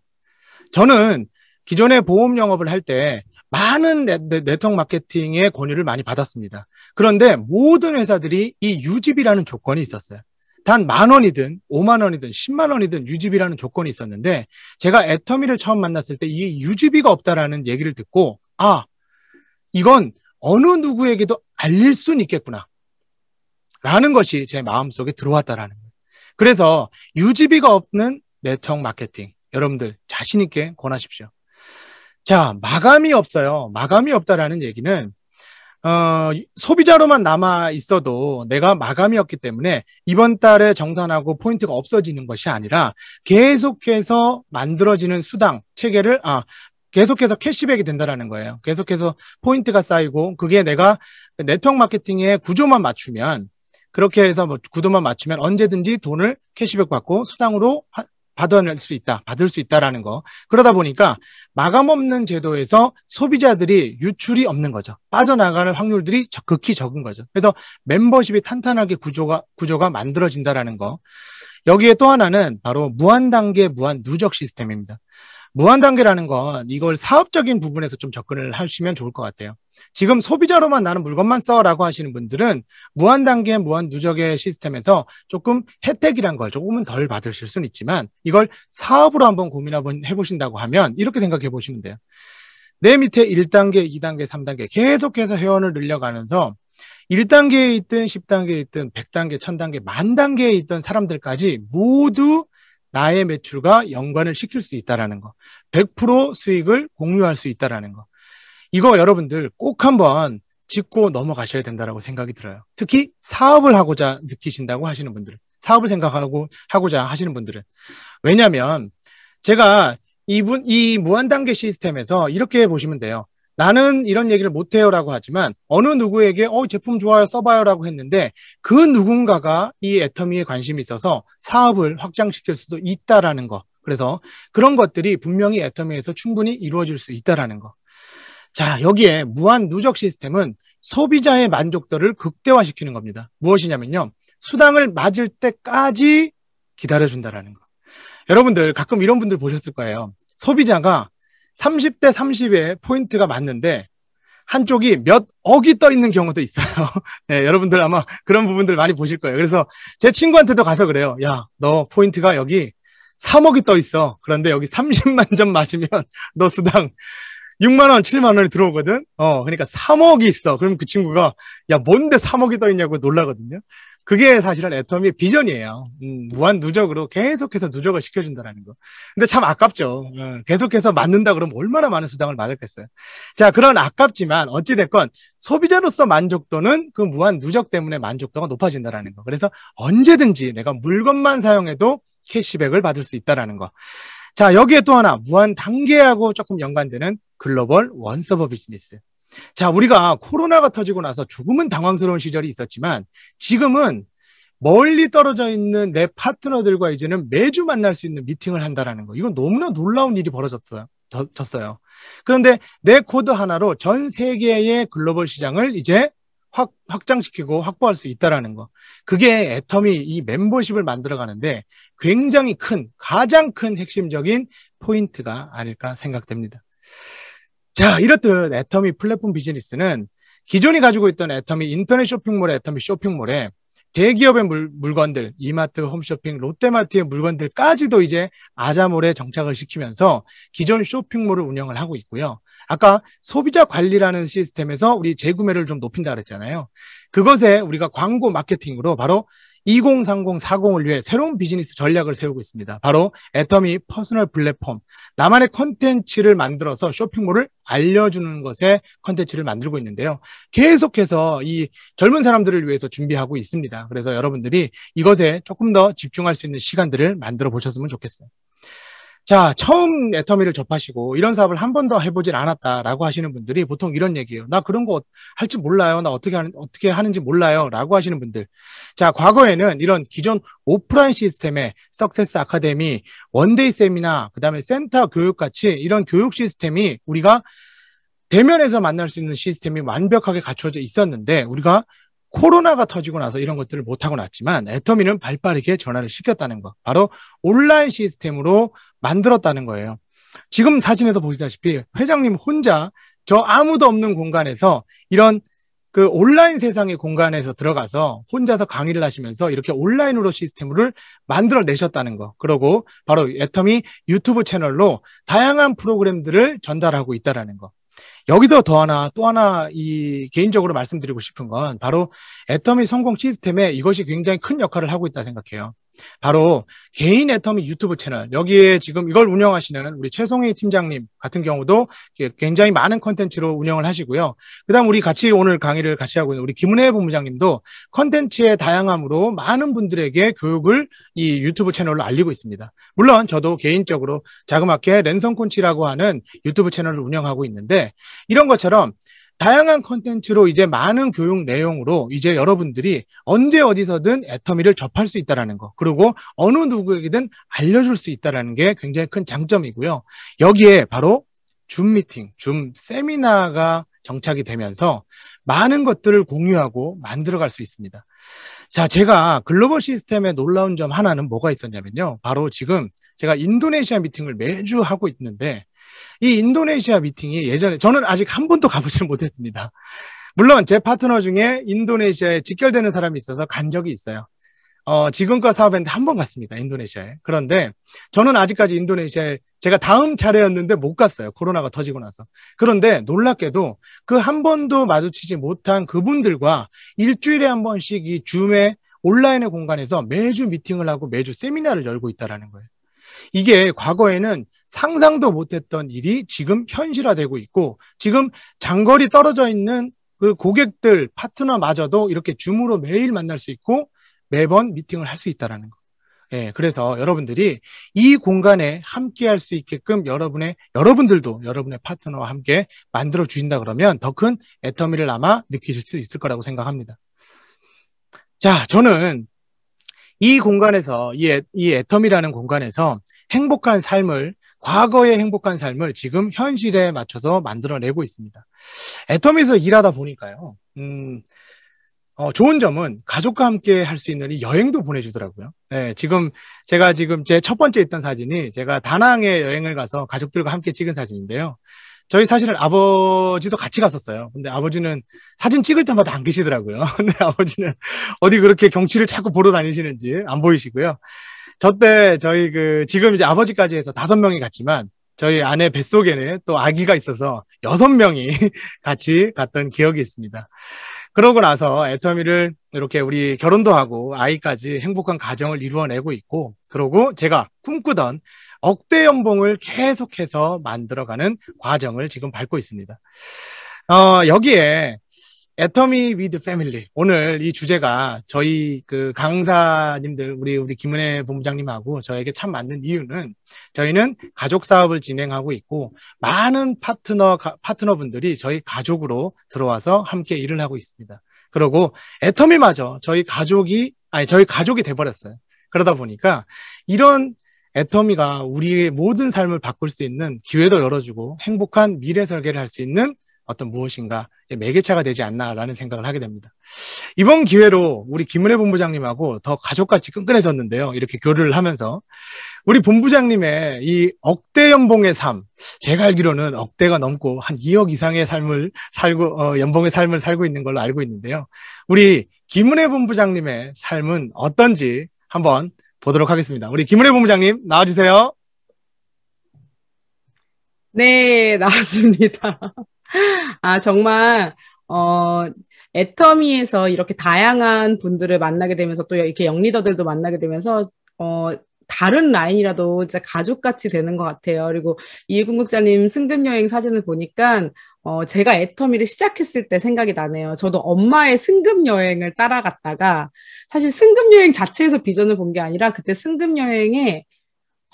Speaker 2: 저는 기존의 보험 영업을 할 때 많은 네, 네, 네트워크 마케팅의 권유를 많이 받았습니다. 그런데 모든 회사들이 이 유집이라는 조건이 있었어요. 단 만 원이든 5만 원이든 10만 원이든 유지비라는 조건이 있었는데 제가 애터미를 처음 만났을 때 이 유지비가 없다라는 얘기를 듣고 아 이건 어느 누구에게도 알릴 수는 있겠구나. 라는 것이 제 마음속에 들어왔다라는 거예요. 그래서 유지비가 없는 네 내적 마케팅. 여러분들 자신있게 권하십시오. 자, 마감이 없어요. 마감이 없다라는 얘기는 어, 소비자로만 남아 있어도 내가 마감이 없기 때문에 이번 달에 정산하고 포인트가 없어지는 것이 아니라 계속해서 만들어지는 수당 체계를 아 계속해서 캐시백이 된다라는 거예요. 계속해서 포인트가 쌓이고 그게 내가 네트워크 마케팅의 구조만 맞추면 그렇게 해서 뭐 구도만 맞추면 언제든지 돈을 캐시백 받고 수당으로 하, 받아낼 수 있다, 받을 수 있다라는 거. 그러다 보니까 마감 없는 제도에서 소비자들이 유출이 없는 거죠. 빠져나가는 확률들이 극히 적은 거죠. 그래서 멤버십이 탄탄하게 구조가 구조가 만들어진다라는 거. 여기에 또 하나는 바로 무한 단계 무한 누적 시스템입니다. 무한 단계라는 건 이걸 사업적인 부분에서 좀 접근을 하시면 좋을 것 같아요. 지금 소비자로만 나는 물건만 써라고 하시는 분들은 무한 단계 무한 누적의 시스템에서 조금 혜택이란 걸 조금은 덜 받으실 수는 있지만 이걸 사업으로 한번 고민해 보신다고 하면 이렇게 생각해 보시면 돼요. 내 밑에 1단계, 2단계, 3단계 계속해서 회원을 늘려가면서 1단계에 있든 10단계에 있든 100단계, 1000단계, 만 단계에 있던 사람들까지 모두 나의 매출과 연관을 시킬 수 있다라는 거. 100% 수익을 공유할 수 있다라는 거. 이거 여러분들 꼭 한번 짚고 넘어가셔야 된다라고 생각이 들어요. 특히 사업을 하고자 느끼신다고 하시는 분들은 사업을 생각하고 하고자 하시는 분들은 왜냐하면 제가 이분 이 무한 단계 시스템에서 이렇게 보시면 돼요. 나는 이런 얘기를 못해요라고 하지만 어느 누구에게 어 제품 좋아요 써봐요라고 했는데 그 누군가가 이 애터미에 관심이 있어서 사업을 확장시킬 수도 있다라는 거. 그래서 그런 것들이 분명히 애터미에서 충분히 이루어질 수 있다라는 거. 자 여기에 무한 누적 시스템은 소비자의 만족도를 극대화시키는 겁니다. 무엇이냐면요 수당을 맞을 때까지 기다려준다라는 거. 여러분들 가끔 이런 분들 보셨을 거예요. 소비자가 30대 30의 포인트가 맞는데 한쪽이 몇 억이 떠 있는 경우도 있어요. 네, 여러분들 아마 그런 부분들 많이 보실 거예요. 그래서 제 친구한테도 가서 그래요. 야, 너 포인트가 여기 3억이 떠 있어. 그런데 여기 30만 점 맞으면 너 수당 6만 원, 7만 원이 들어오거든. 어, 그러니까 3억이 있어. 그럼 그 친구가 야, 뭔데 3억이 떠 있냐고 놀라거든요. 그게 사실은 애미의 비전이에요. 음, 무한 누적으로 계속해서 누적을 시켜준다라는 거. 근데 참 아깝죠. 음, 계속해서 맞는다 그러면 얼마나 많은 수당을 맞았겠어요. 자, 그런 아깝지만 어찌됐건 소비자로서 만족도는 그 무한 누적 때문에 만족도가 높아진다라는 거. 그래서 언제든지 내가 물건만 사용해도 캐시백을 받을 수 있다라는 거. 자, 여기에 또 하나 무한 단계하고 조금 연관되는 글로벌 원서버 비즈니스. 자, 우리가 코로나가 터지고 나서 조금은 당황스러운 시절이 있었지만 지금은 멀리 떨어져 있는 내 파트너들과 이제는 매주 만날 수 있는 미팅을 한다라는 거. 이건 너무나 놀라운 일이 벌어졌어요. 그런데 내 코드 하나로 전 세계의 글로벌 시장을 이제 확, 확장시키고 확보할 수 있다라는 거. 그게 애텀이 이 멤버십을 만들어 가는데 굉장히 큰, 가장 큰 핵심적인 포인트가 아닐까 생각됩니다. 자, 이렇듯 애터미 플랫폼 비즈니스는 기존이 가지고 있던 애터미 인터넷 쇼핑몰 애터미 쇼핑몰에 대기업의 물, 건들 이마트, 홈쇼핑, 롯데마트의 물건들까지도 이제 아자몰에 정착을 시키면서 기존 쇼핑몰을 운영을 하고 있고요. 아까 소비자 관리라는 시스템에서 우리 재구매를 좀 높인다 그랬잖아요. 그것에 우리가 광고 마케팅으로 바로 2030, 40을 위해 새로운 비즈니스 전략을 세우고 있습니다. 바로 애터미 퍼스널 플랫폼. 나만의 컨텐츠를 만들어서 쇼핑몰을 알려주는 것에 컨텐츠를 만들고 있는데요. 계속해서 이 젊은 사람들을 위해서 준비하고 있습니다. 그래서 여러분들이 이것에 조금 더 집중할 수 있는 시간들을 만들어 보셨으면 좋겠어요. 자, 처음 애터미를 접하시고 이런 사업을 한 번 더 해보진 않았다라고 하시는 분들이 보통 이런 얘기예요. 나 그런 거 할 줄 몰라요. 나 어떻게 하는, 어떻게 하는지 몰라요. 라고 하시는 분들. 자, 과거에는 이런 기존 오프라인 시스템의 석세스 아카데미, 원데이 세미나, 그 다음에 센터 교육 같이 이런 교육 시스템이 우리가 대면에서 만날 수 있는 시스템이 완벽하게 갖춰져 있었는데 우리가 코로나가 터지고 나서 이런 것들을 못하고 났지만 애터미는 발 빠르게 전환을 시켰다는 거. 바로 온라인 시스템으로 만들었다는 거예요. 지금 사진에서 보시다시피 회장님 혼자 저 아무도 없는 공간에서 이런 그 온라인 세상의 공간에서 들어가서 혼자서 강의를 하시면서 이렇게 온라인으로 시스템을 만들어내셨다는 거. 그리고 바로 애터미 유튜브 채널로 다양한 프로그램들을 전달하고 있다라는 거. 여기서 더 하나 또 하나 이 개인적으로 말씀드리고 싶은 건 바로 애터미 성공 시스템에 이것이 굉장히 큰 역할을 하고 있다 생각해요. 바로 개인 애터미 유튜브 채널 여기에 지금 이걸 운영하시는 우리 최송희 팀장님 같은 경우도 굉장히 많은 컨텐츠로 운영을 하시고요. 그다음 우리 같이 오늘 강의를 같이 하고 있는 우리 김은혜 본부장님도 컨텐츠의 다양함으로 많은 분들에게 교육을 이 유튜브 채널로 알리고 있습니다. 물론 저도 개인적으로 자그맣게 랜선 콘치라고 하는 유튜브 채널을 운영하고 있는데 이런 것처럼 다양한 컨텐츠로 이제 많은 교육 내용으로 이제 여러분들이 언제 어디서든 애터미를 접할 수 있다라는 거 그리고 어느 누구에게든 알려줄 수 있다라는 게 굉장히 큰 장점이고요. 여기에 바로 줌 미팅, 줌 세미나가 정착이 되면서 많은 것들을 공유하고 만들어갈 수 있습니다. 자, 제가 글로벌 시스템의 놀라운 점 하나는 뭐가 있었냐면요. 바로 지금 제가 인도네시아 미팅을 매주 하고 있는데 이 인도네시아 미팅이 예전에 저는 아직 한 번도 가보지 못했습니다. 물론 제 파트너 중에 인도네시아에 직결되는 사람이 있어서 간 적이 있어요. 어, 지금껏 사업했는데 한 번 갔습니다. 인도네시아에. 그런데 저는 아직까지 인도네시아에 제가 다음 차례였는데 못 갔어요. 코로나가 터지고 나서. 그런데 놀랍게도 그 한 번도 마주치지 못한 그분들과 일주일에 한 번씩 이 줌의 온라인의 공간에서 매주 미팅을 하고 매주 세미나를 열고 있다라는 거예요. 이게 과거에는 상상도 못했던 일이 지금 현실화되고 있고 지금 장거리 떨어져 있는 그 고객들 파트너마저도 이렇게 줌으로 매일 만날 수 있고 매번 미팅을 할 수 있다라는 거. 예, 그래서 여러분들이 이 공간에 함께 할 수 있게끔 여러분의, 여러분들도 여러분의 파트너와 함께 만들어 주신다 그러면 더 큰 애터미를 아마 느끼실 수 있을 거라고 생각합니다. 자, 저는 이 공간에서, 이, 애, 이 애터미라는 공간에서 행복한 삶을 과거의 행복한 삶을 지금 현실에 맞춰서 만들어내고 있습니다. 애텀에서 일하다 보니까요. 음, 어, 좋은 점은 가족과 함께 할 수 있는 이 여행도 보내주더라고요. 네, 지금 제가 지금 제 첫 번째 있던 사진이 제가 다낭에 여행을 가서 가족들과 함께 찍은 사진인데요. 저희 사실은 아버지도 같이 갔었어요. 근데 아버지는 사진 찍을 때마다 안 계시더라고요. 근데 아버지는 어디 그렇게 경치를 자꾸 보러 다니시는지 안 보이시고요. 저때 저희 그 지금 이제 아버지까지 해서 다섯 명이 갔지만 저희 아내 뱃속에는 또 아기가 있어서 여섯 명이 같이 갔던 기억이 있습니다. 그러고 나서 애터미를 이렇게 우리 결혼도 하고 아이까지 행복한 가정을 이루어내고 있고 그러고 제가 꿈꾸던 억대 연봉을 계속해서 만들어가는 과정을 지금 밟고 있습니다. 어, 여기에 애터미 위드 패밀리 오늘 이 주제가 저희 그 강사님들 우리 우리 김은혜 본부장님하고 저에게 참 맞는 이유는 저희는 가족 사업을 진행하고 있고 많은 파트너 파트너분들이 저희 가족으로 들어와서 함께 일을 하고 있습니다. 그리고 애터미마저 저희 가족이 아니 저희 가족이 돼 버렸어요. 그러다 보니까 이런 애터미가 우리의 모든 삶을 바꿀 수 있는 기회도 열어주고 행복한 미래 설계를 할 수 있는 어떤 무엇인가 매개체가 되지 않나라는 생각을 하게 됩니다. 이번 기회로 우리 김은혜 본부장님하고 더 가족같이 끈끈해졌는데요. 이렇게 교류를 하면서 우리 본부장님의 이 억대 연봉의 삶, 제가 알기로는 억대가 넘고 한 2억 이상의 삶을 살고 어, 연봉의 삶을 살고 있는 걸로 알고 있는데요. 우리 김은혜 본부장님의 삶은 어떤지 한번 보도록 하겠습니다. 우리 김은혜 본부장님 나와주세요.
Speaker 1: 네, 나왔습니다. 아, 정말, 어, 애터미에서 이렇게 다양한 분들을 만나게 되면서 또 이렇게 영리더들도 만나게 되면서, 어, 다른 라인이라도 진짜 가족같이 되는 것 같아요. 그리고 이일궁극자님 승급여행 사진을 보니까 어, 제가 애터미를 시작했을 때 생각이 나네요. 저도 엄마의 승급여행을 따라갔다가 사실 승급여행 자체에서 비전을 본 게 아니라 그때 승급여행에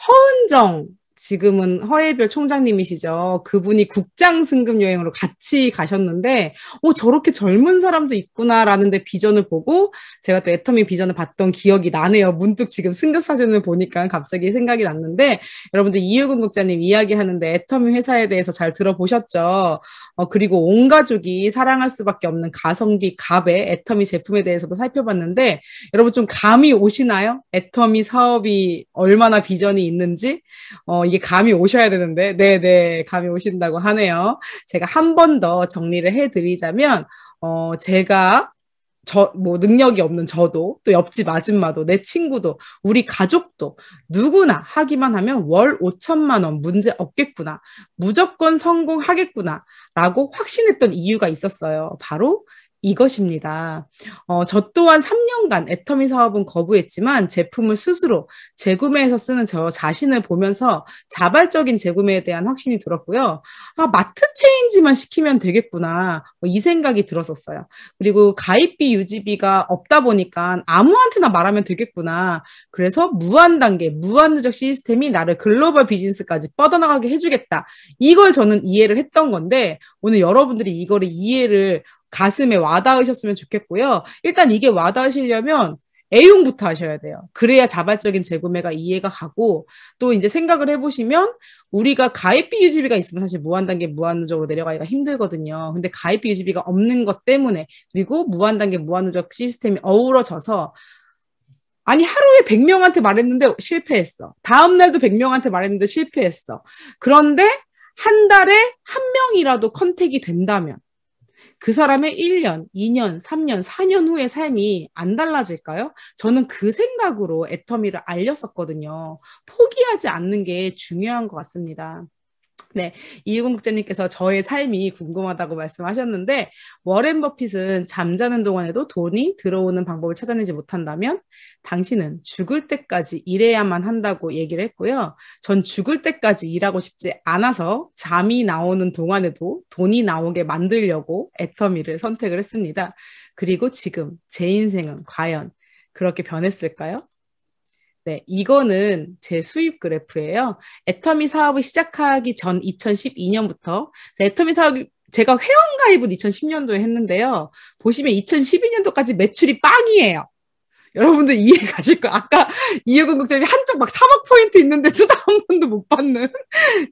Speaker 1: 허은정 지금은 허해별 총장님이시죠. 그분이 국장 승급 여행으로 같이 가셨는데, 오, 어, 저렇게 젊은 사람도 있구나라는 데 비전을 보고, 제가 또 애터미 비전을 봤던 기억이 나네요. 문득 지금 승급 사진을 보니까 갑자기 생각이 났는데, 여러분들 이유근 국장님 이야기하는데 애터미 회사에 대해서 잘 들어보셨죠? 어, 그리고 온 가족이 사랑할 수밖에 없는 가성비 갑의 애터미 제품에 대해서도 살펴봤는데, 여러분 좀 감이 오시나요? 애터미 사업이 얼마나 비전이 있는지, 어, 이게 감이 오셔야 되는데, 네네, 감이 오신다고 하네요. 제가 한 번 더 정리를 해드리자면, 어, 제가 저, 뭐, 능력이 없는 저도, 또 옆집 아줌마도, 내 친구도, 우리 가족도, 누구나 하기만 하면 월 5천만 원 문제 없겠구나. 무조건 성공하겠구나. 라고 확신했던 이유가 있었어요. 바로 이것입니다. 어, 저 또한 3년간 애터미 사업은 거부했지만 제품을 스스로 재구매해서 쓰는 저 자신을 보면서 자발적인 재구매에 대한 확신이 들었고요. 아, 마트 체인지만 시키면 되겠구나. 뭐이 생각이 들었었어요. 그리고 가입비 유지비가 없다 보니까 아무한테나 말하면 되겠구나. 그래서 무한 단계, 무한 누적 시스템이 나를 글로벌 비즈니스까지 뻗어나가게 해주겠다. 이걸 저는 이해를 했던 건데 오늘 여러분들이 이거를 이해를 가슴에 와닿으셨으면 좋겠고요. 일단 이게 와닿으시려면 애용부터 하셔야 돼요. 그래야 자발적인 재구매가 이해가 가고 또 이제 생각을 해보시면 우리가 가입비 유지비가 있으면 사실 무한단계 무한누적으로 내려가기가 힘들거든요. 근데 가입비 유지비가 없는 것 때문에 그리고 무한단계 무한누적 시스템이 어우러져서 아니 하루에 100명한테 말했는데 실패했어. 다음 날도 100명한테 말했는데 실패했어. 그런데 한 달에 한 명이라도 컨택이 된다면 그 사람의 1년, 2년, 3년, 4년 후의 삶이 안 달라질까요? 저는 그 생각으로 애터미를 알렸었거든요. 포기하지 않는 게 중요한 것 같습니다. 네, 이유근 국장님께서 저의 삶이 궁금하다고 말씀하셨는데 워렌 버핏은 잠자는 동안에도 돈이 들어오는 방법을 찾아내지 못한다면 당신은 죽을 때까지 일해야만 한다고 얘기를 했고요. 전 죽을 때까지 일하고 싶지 않아서 잠이 나오는 동안에도 돈이 나오게 만들려고 애터미를 선택을 했습니다. 그리고 지금 제 인생은 과연 그렇게 변했을까요? 네, 이거는 제 수입 그래프예요. 애터미 사업을 시작하기 전 2012년부터 애터미 사업이 제가 회원 가입은 2010년도에 했는데요. 보시면 2012년도까지 매출이 빵이에요. 여러분들 이해 가실 거예요. 아까 이해근 국장님이 한쪽 막 3억 포인트 있는데 수다 한 번도 못 받는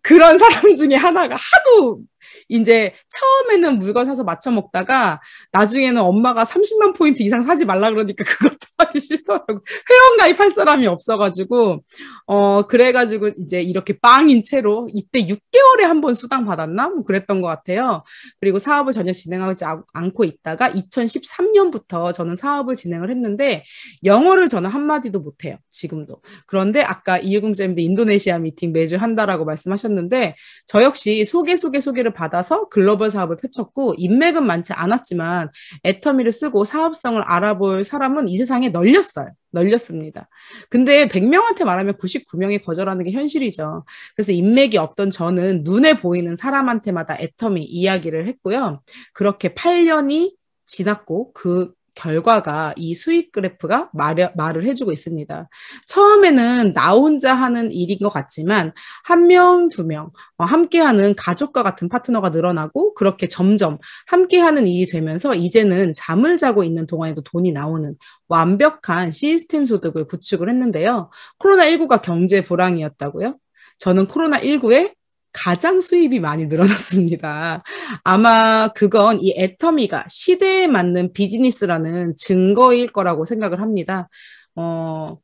Speaker 1: 그런 사람 중에 하나가 하도 이제 처음에는 물건 사서 맞춰 먹다가 나중에는 엄마가 30만 포인트 이상 사지 말라 그러니까 그것도 하기 싫더라고. 회원 가입할 사람이 없어가지고 어 그래가지고 이제 이렇게 빵인 채로 이때 6개월에 한 번 수당 받았나 뭐 그랬던 것 같아요. 그리고 사업을 전혀 진행하지 않고 있다가 2013년부터 저는 사업을 진행을 했는데 영어를 저는 한마디도 못해요. 지금도. 그런데 아까 이유궁쌤도 인도네시아 미팅 매주 한다라고 말씀하셨는데 저 역시 소개 소개 소개를 받아서 글로벌 사업을 펼쳤고 인맥은 많지 않았지만 애터미를 쓰고 사업성을 알아볼 사람은 이 세상에 널렸어요. 널렸습니다. 근데 100명한테 말하면 99명이 거절하는 게 현실이죠. 그래서 인맥이 없던 저는 눈에 보이는 사람한테마다 애터미 이야기를 했고요. 그렇게 8년이 지났고 그 결과가 이 수익 그래프가 말을, 말을 해주고 있습니다. 처음에는 나 혼자 하는 일인 것 같지만 한 명, 두 명, 어, 함께하는 가족과 같은 파트너가 늘어나고 그렇게 점점 함께하는 일이 되면서 이제는 잠을 자고 있는 동안에도 돈이 나오는 완벽한 시스템 소득을 구축을 했는데요. 코로나19가 경제 불황이었다고요? 저는 코로나19에 가장 수입이 많이 늘어났습니다. 아마 그건 이 애터미가 시대에 맞는 비즈니스라는 증거일 거라고 생각을 합니다. 어,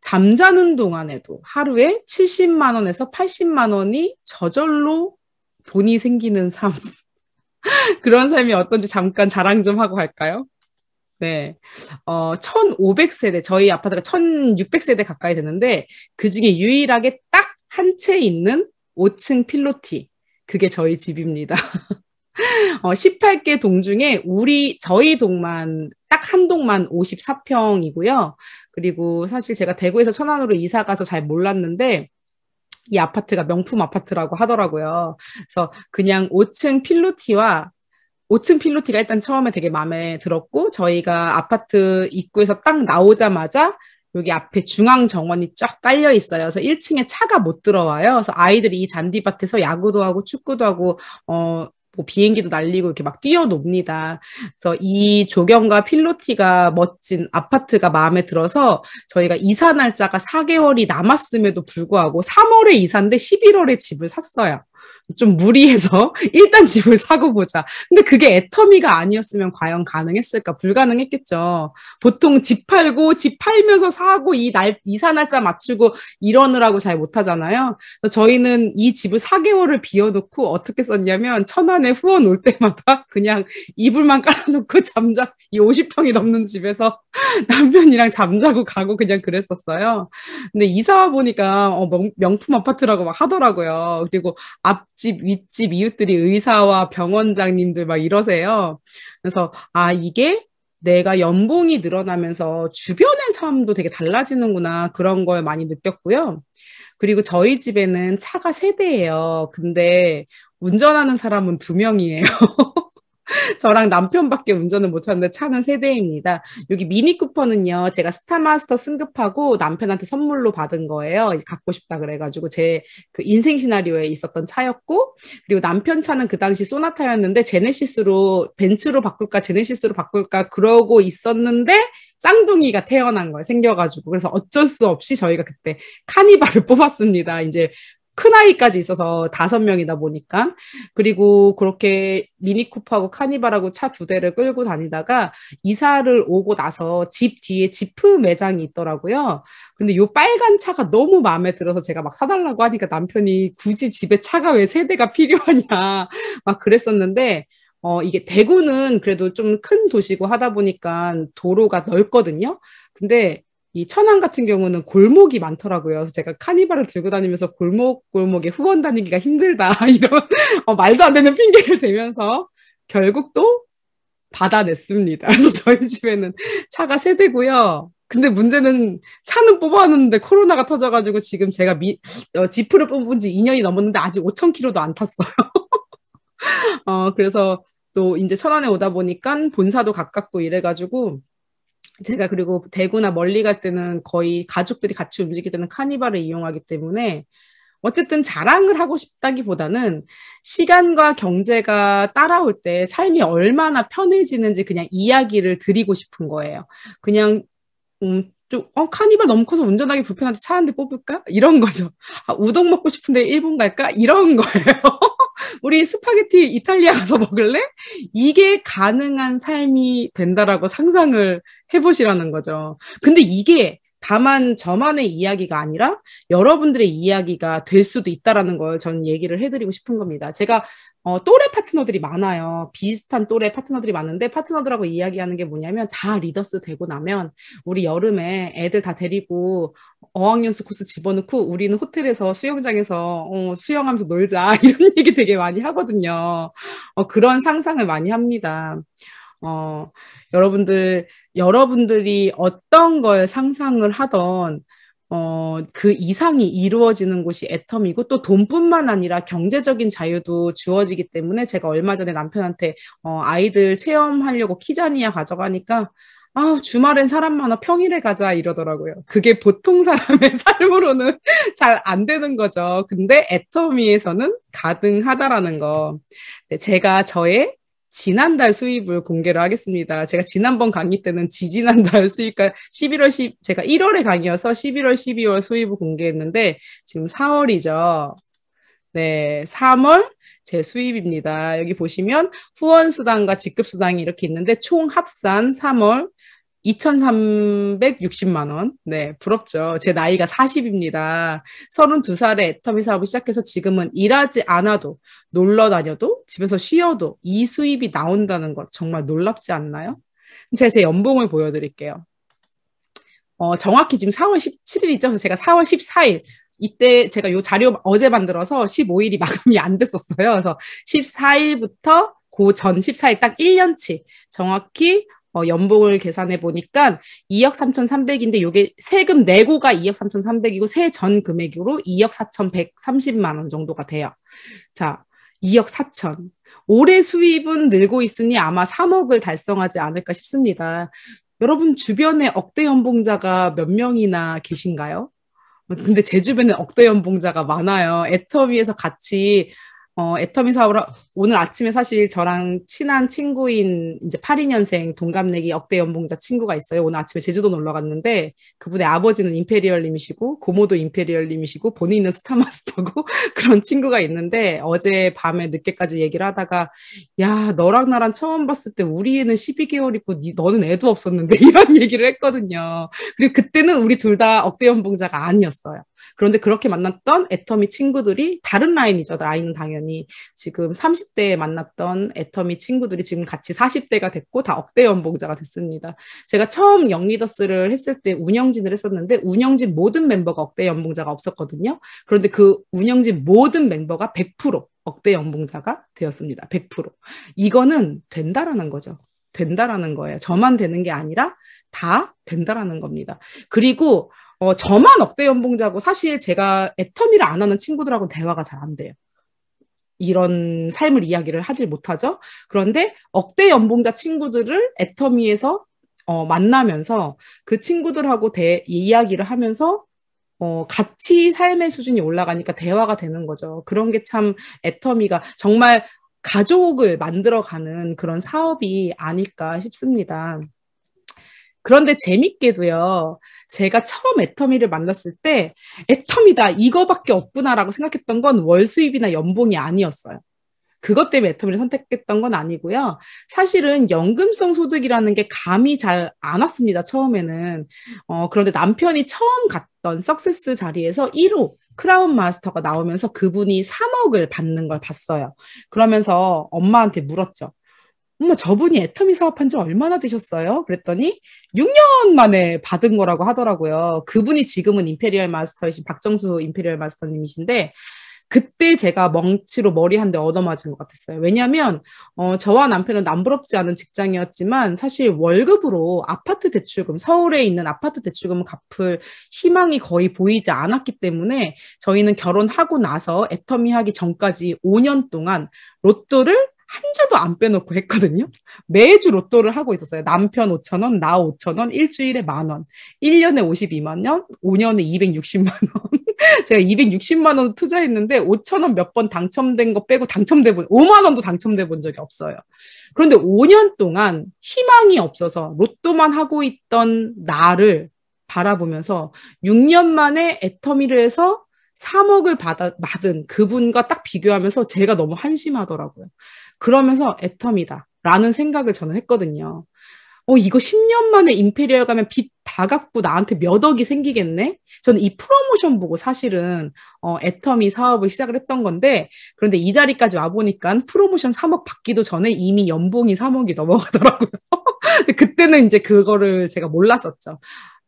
Speaker 1: 잠자는 동안에도 하루에 70만 원에서 80만 원이 저절로 돈이 생기는 삶. 그런 삶이 어떤지 잠깐 자랑 좀 하고 갈까요? 네. 어, 1500세대, 저희 아파트가 1600세대 가까이 되는데, 그 중에 유일하게 딱 한 채 있는 5층 필로티. 그게 저희 집입니다. 어, 18개 동 중에 우리, 저희 동만, 딱 한 동만 54평이고요. 그리고 사실 제가 대구에서 천안으로 이사 가서 잘 몰랐는데, 이 아파트가 명품 아파트라고 하더라고요. 그래서 그냥 5층 필로티와 5층 필로티가 일단 처음에 되게 마음에 들었고 저희가 아파트 입구에서 딱 나오자마자 여기 앞에 중앙 정원이 쫙 깔려 있어요. 그래서 1층에 차가 못 들어와요. 그래서 아이들이 이 잔디밭에서 야구도 하고 축구도 하고 어. 뭐 비행기도 날리고 이렇게 막 뛰어놉니다. 그래서 이 조경과 필로티가 멋진 아파트가 마음에 들어서 저희가 이사 날짜가 4개월이 남았음에도 불구하고 3월에 이사인데 11월에 집을 샀어요. 좀 무리해서 일단 집을 사고 보자. 근데 그게 애터미가 아니었으면 과연 가능했을까? 불가능했겠죠. 보통 집 팔고 집 팔면서 사고 이 날 이사 날짜 맞추고 이러느라고 잘 못하잖아요. 저희는 이 집을 4개월을 비워놓고 어떻게 썼냐면 천안에 후원 올 때마다 그냥 이불만 깔아놓고 잠자 이 50평이 넘는 집에서 남편이랑 잠자고 가고 그냥 그랬었어요. 근데 이사 와 보니까 어, 명품 아파트라고 막 하더라고요. 그리고 앞 옆집, 윗집 이웃들이 의사와 병원장님들 막 이러세요. 그래서 아, 이게 내가 연봉이 늘어나면서 주변의 삶도 되게 달라지는구나. 그런 걸 많이 느꼈고요. 그리고 저희 집에는 차가 세대예요 근데 운전하는 사람은 두 명이에요. 저랑 남편밖에 운전을 못하는데 차는 세 대입니다. 여기 미니 쿠퍼는요, 제가 스타마스터 승급하고 남편한테 선물로 받은 거예요. 갖고 싶다 그래가지고 제 그 인생 시나리오에 있었던 차였고, 그리고 남편 차는 그 당시 소나타였는데 제네시스로 벤츠로 바꿀까 제네시스로 바꿀까 그러고 있었는데 쌍둥이가 태어난 거예요. 생겨가지고. 그래서 어쩔 수 없이 저희가 그때 카니발을 뽑았습니다. 이제 큰아이까지 있어서 다섯 명이다 보니까 그리고 그렇게 미니쿠퍼하고 카니발하고 차 두 대를 끌고 다니다가 이사를 오고 나서 집 뒤에 지프 매장이 있더라고요. 근데 요 빨간 차가 너무 마음에 들어서 제가 막 사달라고 하니까 남편이 굳이 집에 차가 왜 세 대가 필요하냐 막 그랬었는데 어, 이게 대구는 그래도 좀 큰 도시고 하다 보니까 도로가 넓거든요. 근데 이 천안 같은 경우는 골목이 많더라고요. 그래서 제가 카니발을 들고 다니면서 골목 골목에 후원 다니기가 힘들다 이런 어, 말도 안 되는 핑계를 대면서 결국 또 받아냈습니다. 그래서 저희 집에는 차가 세 대고요. 근데 문제는 차는 뽑아왔는데 코로나가 터져가지고 지금 제가 미, 어, 지프를 뽑은 지 2년이 넘었는데 아직 5천0로도안 탔어요. 어, 그래서 또 이제 천안에 오다 보니까 본사도 가깝고 이래가지고 제가 그리고 대구나 멀리 갈 때는 거의 가족들이 같이 움직일 때는 카니발을 이용하기 때문에 어쨌든 자랑을 하고 싶다기보다는 시간과 경제가 따라올 때 삶이 얼마나 편해지는지 그냥 이야기를 드리고 싶은 거예요. 그냥 음, 좀, 어, 카니발 너무 커서 운전하기 불편한데 차 한 대 뽑을까? 이런 거죠. 아, 우동 먹고 싶은데 일본 갈까? 이런 거예요. 우리 스파게티 이탈리아 가서 먹을래? 이게 가능한 삶이 된다라고 상상을 해보시라는 거죠. 근데 이게 다만 저만의 이야기가 아니라 여러분들의 이야기가 될 수도 있다라는 걸 저는 얘기를 해드리고 싶은 겁니다. 제가 어, 또래 파트너들이 많아요. 비슷한 또래 파트너들이 많은데 파트너들하고 이야기하는 게 뭐냐면 다 리더스 되고 나면 우리 여름에 애들 다 데리고 어학연수 코스 집어넣고 우리는 호텔에서 수영장에서 어, 수영하면서 놀자 이런 얘기 되게 많이 하거든요. 어, 그런 상상을 많이 합니다. 어, 여러분들, 여러분들이 어떤 걸 상상을 하던 어, 그 이상이 이루어지는 곳이 애텀이고 또 돈뿐만 아니라 경제적인 자유도 주어지기 때문에 제가 얼마 전에 남편한테 어, 아이들 체험하려고 키자니아 가져가니까 아, 주말엔 사람 많아 평일에 가자 이러더라고요. 그게 보통 사람의 삶으로는 잘 안 되는 거죠. 근데 애터미에서는 가능하다라는 거. 네, 제가 저의 지난달 수입을 공개를 하겠습니다. 제가 지난번 강의 때는 지지난달 수입과 11월 10, 제가 1월에 강의여서 11월, 12월 수입을 공개했는데 지금 4월이죠. 네, 3월 제 수입입니다. 여기 보시면 후원수당과 직급수당이 이렇게 있는데 총 합산 3월 2,360만 원. 네, 부럽죠. 제 나이가 40입니다. 32살에 애터미 사업을 시작해서 지금은 일하지 않아도 놀러 다녀도 집에서 쉬어도 이 수입이 나온다는 것 정말 놀랍지 않나요? 제가 제 연봉을 보여드릴게요. 어, 정확히 지금 4월 17일이죠. 제가 4월 14일 이때 제가 요 자료 어제 만들어서 15일이 마감이 안 됐었어요. 그래서 14일부터 고전 14일 딱 1년치 정확히 어, 연봉을 계산해 보니까 2억 3,300인데 요게 세금 내고가 2억 3,300이고 세 전 금액으로 2억 4,130만 원 정도가 돼요. 자, 2억 4천. 올해 수입은 늘고 있으니 아마 3억을 달성하지 않을까 싶습니다. 여러분 주변에 억대 연봉자가 몇 명이나 계신가요? 근데 제 주변에 억대 연봉자가 많아요. 애터미에서 같이 어, 애터미 사우라 오늘 아침에 사실 저랑 친한 친구인 이제 82년생 동갑내기 억대 연봉자 친구가 있어요. 오늘 아침에 제주도 놀러 갔는데 그분의 아버지는 임페리얼님이시고 고모도 임페리얼님이시고 본인은 스타마스터고 그런 친구가 있는데 어제 밤에 늦게까지 얘기를 하다가 야 너랑 나랑 처음 봤을 때 우리 애는 12개월 있고 니, 너는 애도 없었는데 이런 얘기를 했거든요. 그리고 그때는 우리 둘 다 억대 연봉자가 아니었어요. 그런데 그렇게 만났던 애터미 친구들이 다른 라인이죠. 라인은 당연히 지금 30대에 만났던 애터미 친구들이 지금 같이 40대가 됐고 다 억대 연봉자가 됐습니다. 제가 처음 영리더스를 했을 때 운영진을 했었는데 운영진 모든 멤버가 억대 연봉자가 없었거든요. 그런데 그 운영진 모든 멤버가 100% 억대 연봉자가 되었습니다. 100%. 이거는 된다라는 거죠. 된다라는 거예요. 저만 되는 게 아니라 다 된다라는 겁니다. 그리고 어, 저만 억대 연봉자고 사실 제가 애터미를 안 하는 친구들하고 대화가 잘 안 돼요. 이런 삶을 이야기를 하지 못하죠. 그런데 억대 연봉자 친구들을 애터미에서 어, 만나면서 그 친구들하고 대, 이야기를 하면서 어, 같이 삶의 수준이 올라가니까 대화가 되는 거죠. 그런 게 참 애터미가 정말 가족을 만들어가는 그런 사업이 아닐까 싶습니다. 그런데 재밌게도요, 제가 처음 애터미를 만났을 때, 애터미다, 이거밖에 없구나라고 생각했던 건 월수입이나 연봉이 아니었어요. 그것 때문에 애터미를 선택했던 건 아니고요. 사실은 연금성 소득이라는 게 감이 잘 안 왔습니다, 처음에는. 어, 그런데 남편이 처음 갔던 석세스 자리에서 1호, 크라운 마스터가 나오면서 그분이 3억을 받는 걸 봤어요. 그러면서 엄마한테 물었죠. 어머, 저분이 애터미 사업한 지 얼마나 되셨어요? 그랬더니 6년 만에 받은 거라고 하더라고요. 그분이 지금은 임페리얼 마스터이신 박정수 임페리얼 마스터님이신데 그때 제가 멍치로 머리 한 대 얻어맞은 것 같았어요. 왜냐하면 어, 저와 남편은 남부럽지 않은 직장이었지만 사실 월급으로 아파트 대출금 서울에 있는 아파트 대출금을 갚을 희망이 거의 보이지 않았기 때문에 저희는 결혼하고 나서 애터미하기 전까지 5년 동안 로또를 한자도 안 빼놓고 했거든요. 매주 로또를 하고 있었어요. 남편 5천 원, 나 5천 원, 일주일에 만 원, 1년에 52만 원, 5년에 260만 원. 제가 260만 원 투자했는데 5천 원 몇 번 당첨된 거 빼고 당첨돼 본 5만 원도 당첨돼 본 적이 없어요. 그런데 5년 동안 희망이 없어서 로또만 하고 있던 나를 바라보면서 6년 만에 애터미를 해서 3억을 받아, 받은 그분과 딱 비교하면서 제가 너무 한심하더라고요. 그러면서 애텀이다. 라는 생각을 저는 했거든요. 어, 이거 10년 만에 임페리얼 가면 빚 다 갚고 나한테 몇 억이 생기겠네? 저는 이 프로모션 보고 사실은, 어, 애텀이 사업을 시작을 했던 건데, 그런데 이 자리까지 와보니까 프로모션 3억 받기도 전에 이미 연봉이 3억이 넘어가더라고요. 그때는 이제 그거를 제가 몰랐었죠.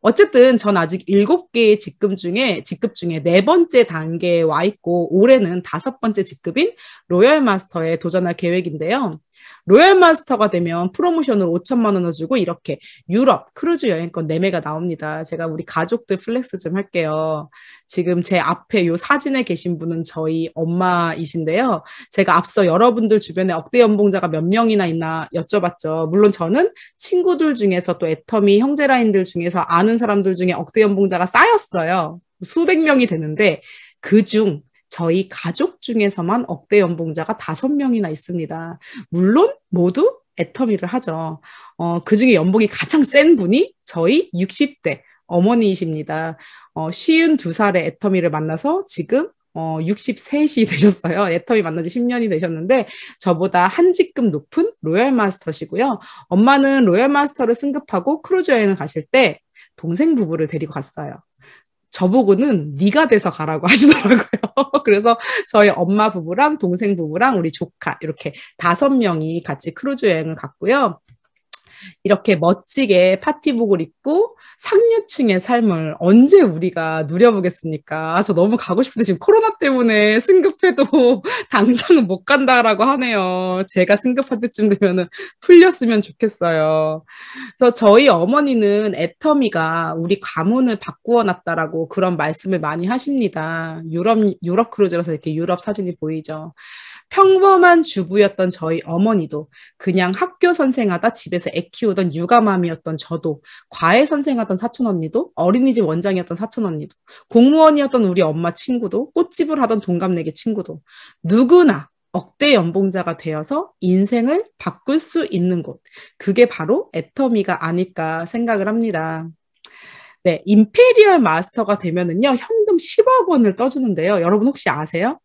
Speaker 1: 어쨌든 전 아직 일곱 개의 직급 중에 직급 중에 네 번째 단계에 와 있고 올해는 다섯 번째 직급인 로열 마스터에 도전할 계획인데요. 로얄 마스터가 되면 프로모션을 5천만 원을 주고 이렇게 유럽 크루즈 여행권 4매가 나옵니다. 제가 우리 가족들 플렉스 좀 할게요. 지금 제 앞에 요 사진에 계신 분은 저희 엄마이신데요. 제가 앞서 여러분들 주변에 억대 연봉자가 몇 명이나 있나 여쭤봤죠. 물론 저는 친구들 중에서 또 애터미 형제 라인들 중에서 아는 사람들 중에 억대 연봉자가 쌓였어요. 수백 명이 되는데 그중 저희 가족 중에서만 억대 연봉자가 다섯 명이나 있습니다. 물론 모두 애터미를 하죠. 어, 그 중에 연봉이 가장 센 분이 저희 60대 어머니이십니다. 어, 52살의 애터미를 만나서 지금 어, 63이 되셨어요. 애터미 만난 지 10년이 되셨는데, 저보다 한 직급 높은 로얄 마스터시고요. 엄마는 로얄 마스터를 승급하고 크루즈 여행을 가실 때 동생 부부를 데리고 갔어요. 저보고는 네가 돼서 가라고 하시더라고요. 그래서 저희 엄마 부부랑 동생 부부랑 우리 조카 이렇게 다섯 명이 같이 크루즈 여행을 갔고요. 이렇게 멋지게 파티복을 입고 상류층의 삶을 언제 우리가 누려보겠습니까? 저 너무 가고 싶은데 지금 코로나 때문에 승급해도 당장은 못 간다라고 하네요. 제가 승급할 때쯤 되면은 풀렸으면 좋겠어요. 그래서 저희 어머니는 애터미가 우리 가문을 바꾸어 놨다라고 그런 말씀을 많이 하십니다. 유럽, 유럽 크루즈라서 이렇게 유럽 사진이 보이죠. 평범한 주부였던 저희 어머니도 그냥 학교 선생하다 집에서 애 키우던 육아맘이었던 저도 과외 선생하던 사촌 언니도 어린이집 원장이었던 사촌 언니도 공무원이었던 우리 엄마 친구도 꽃집을 하던 동갑내기 친구도 누구나 억대 연봉자가 되어서 인생을 바꿀 수 있는 곳. 그게 바로 애터미가 아닐까 생각을 합니다. 네, 임페리얼 마스터가 되면은요, 현금 10억 원을 떠주는데요. 여러분 혹시 아세요?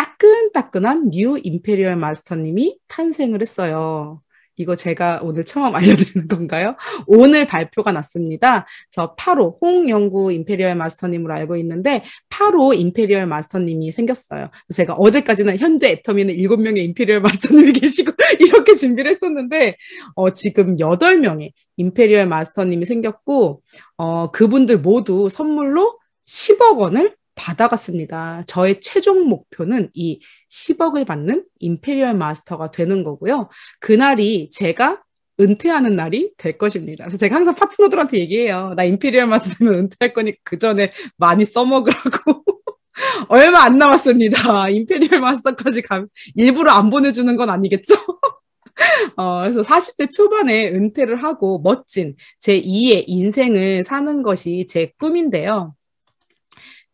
Speaker 1: 따끈따끈한 뉴 임페리얼 마스터님이 탄생을 했어요. 이거 제가 오늘 처음 알려드리는 건가요? 오늘 발표가 났습니다. 저 8호 홍영구 임페리얼 마스터님으로 알고 있는데 8호 임페리얼 마스터님이 생겼어요. 제가 어제까지는 현재 애터미는 7명의 임페리얼 마스터님이 계시고 이렇게 준비를 했었는데 어, 지금 8명의 임페리얼 마스터님이 생겼고 어, 그분들 모두 선물로 10억 원을 받아갔습니다. 저의 최종 목표는 이 10억을 받는 임페리얼 마스터가 되는 거고요. 그날이 제가 은퇴하는 날이 될 것입니다. 그래서 제가 항상 파트너들한테 얘기해요. 나 임페리얼 마스터 되면 은퇴할 거니 그 전에 많이 써먹으라고. 얼마 안 남았습니다. 임페리얼 마스터까지 가, 일부러 안 보내주는 건 아니겠죠? 어, 그래서 40대 초반에 은퇴를 하고 멋진 제2의 인생을 사는 것이 제 꿈인데요.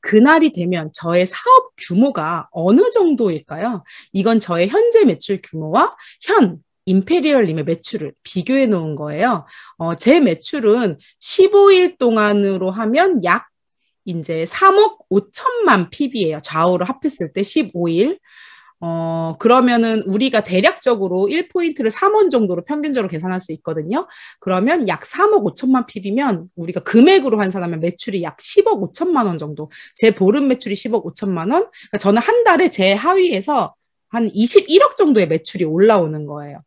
Speaker 1: 그날이 되면 저의 사업 규모가 어느 정도일까요? 이건 저의 현재 매출 규모와 현 임페리얼님의 매출을 비교해 놓은 거예요. 어, 제 매출은 15일 동안으로 하면 약 이제 3억 5천만 PB예요. 좌우로 합했을 때 15일. 어, 그러면은 우리가 대략적으로 1포인트를 3원 정도로 평균적으로 계산할 수 있거든요. 그러면 약 3억 5천만 필이면 우리가 금액으로 환산하면 매출이 약 10억 5천만 원 정도. 제 보름 매출이 10억 5천만 원. 그러니까 저는 한 달에 제 하위에서 한 21억 정도의 매출이 올라오는 거예요.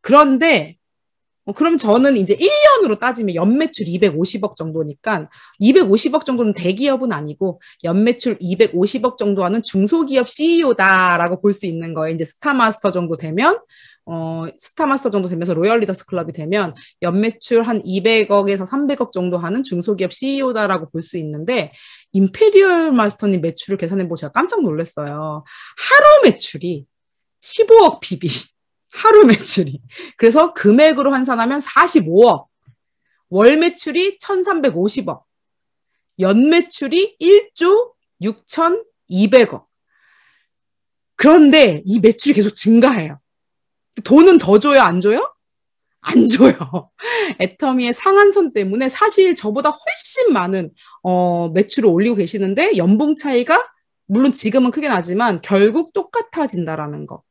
Speaker 1: 그런데 어, 그럼 저는 이제 1년으로 따지면 연매출 250억 정도니까 250억 정도는 대기업은 아니고 연매출 250억 정도 하는 중소기업 CEO다라고 볼 수 있는 거예요. 이제 스타마스터 정도 되면 어, 스타마스터 정도 되면서 로열 리더스 클럽이 되면 연매출 한 200억에서 300억 정도 하는 중소기업 CEO다라고 볼 수 있는데 임페리얼 마스터님 매출을 계산해 보고 제가 깜짝 놀랐어요. 하루 매출이 15억 비비. 하루 매출이. 그래서 금액으로 환산하면 45억. 월 매출이 1350억. 연 매출이 1조 6200억. 그런데 이 매출이 계속 증가해요. 돈은 더 줘요, 안 줘요? 안 줘요. 애터미의 상한선 때문에 사실 저보다 훨씬 많은 어, 매출을 올리고 계시는데 연봉 차이가 물론 지금은 크게 나지만 결국 똑같아진다라는 거.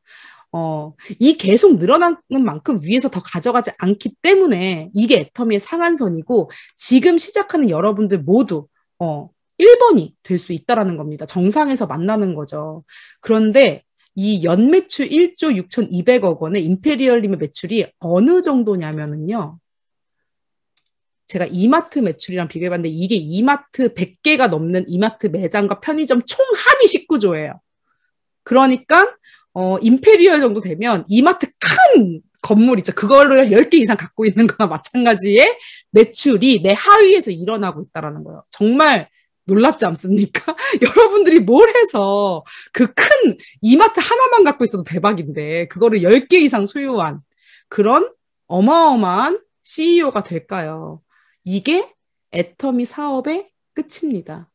Speaker 1: 어, 이 계속 늘어나는 만큼 위에서 더 가져가지 않기 때문에 이게 애터미의 상한선이고 지금 시작하는 여러분들 모두 어, 1번이 될 수 있다라는 겁니다. 정상에서 만나는 거죠. 그런데 이 연매출 1조 6,200억 원의 임페리얼님의 매출이 어느 정도냐면요 제가 이마트 매출이랑 비교해봤는데 이게 이마트 100개가 넘는 이마트 매장과 편의점 총 합이 19조예요. 그러니까 어, 임페리얼 정도 되면 이마트 큰 건물 있죠. 그거를 10개 이상 갖고 있는 거나 마찬가지의 매출이 내 하위에서 일어나고 있다라는 거예요. 정말 놀랍지 않습니까? 여러분들이 뭘 해서 그 큰 이마트 하나만 갖고 있어도 대박인데 그거를 10개 이상 소유한 그런 어마어마한 CEO가 될까요? 이게 애터미 사업의 끝입니다.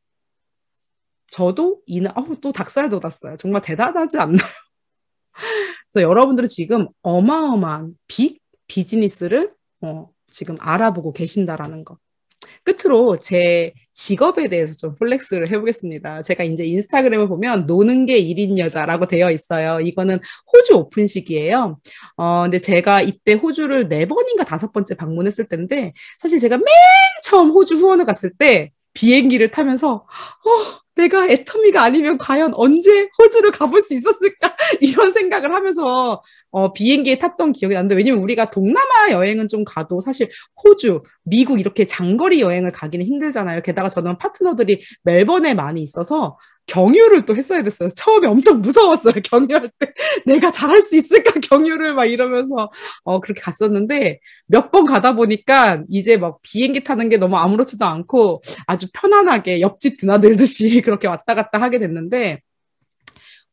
Speaker 1: 저도 이나어또 닭살 돋았어요. 정말 대단하지 않나요? 그래서 여러분들은 지금 어마어마한 빅 비즈니스를 어, 지금 알아보고 계신다라는 것. 끝으로 제 직업에 대해서 좀 플렉스를 해보겠습니다. 제가 이제 인스타그램을 보면 노는 게일인 여자라고 되어 있어요. 이거는 호주 오픈식이에요. 어, 근데 제가 이때 호주를 네 번인가 다섯 번째 방문했을 텐데 사실 제가 맨 처음 호주 후원을 갔을 때 비행기를 타면서 어, 내가 애터미가 아니면 과연 언제 호주를 가볼 수 있었을까 이런 생각을 하면서 어, 비행기에 탔던 기억이 나는데 왜냐면 우리가 동남아 여행은 좀 가도 사실 호주, 미국 이렇게 장거리 여행을 가기는 힘들잖아요. 게다가 저는 파트너들이 멜번에 많이 있어서 경유를 또 했어야 됐어요. 처음에 엄청 무서웠어요. 경유할 때 내가 잘할 수 있을까 경유를 막 이러면서 어 그렇게 갔었는데 몇 번 가다 보니까 이제 막 비행기 타는 게 너무 아무렇지도 않고 아주 편안하게 옆집 드나들듯이 그렇게 왔다 갔다 하게 됐는데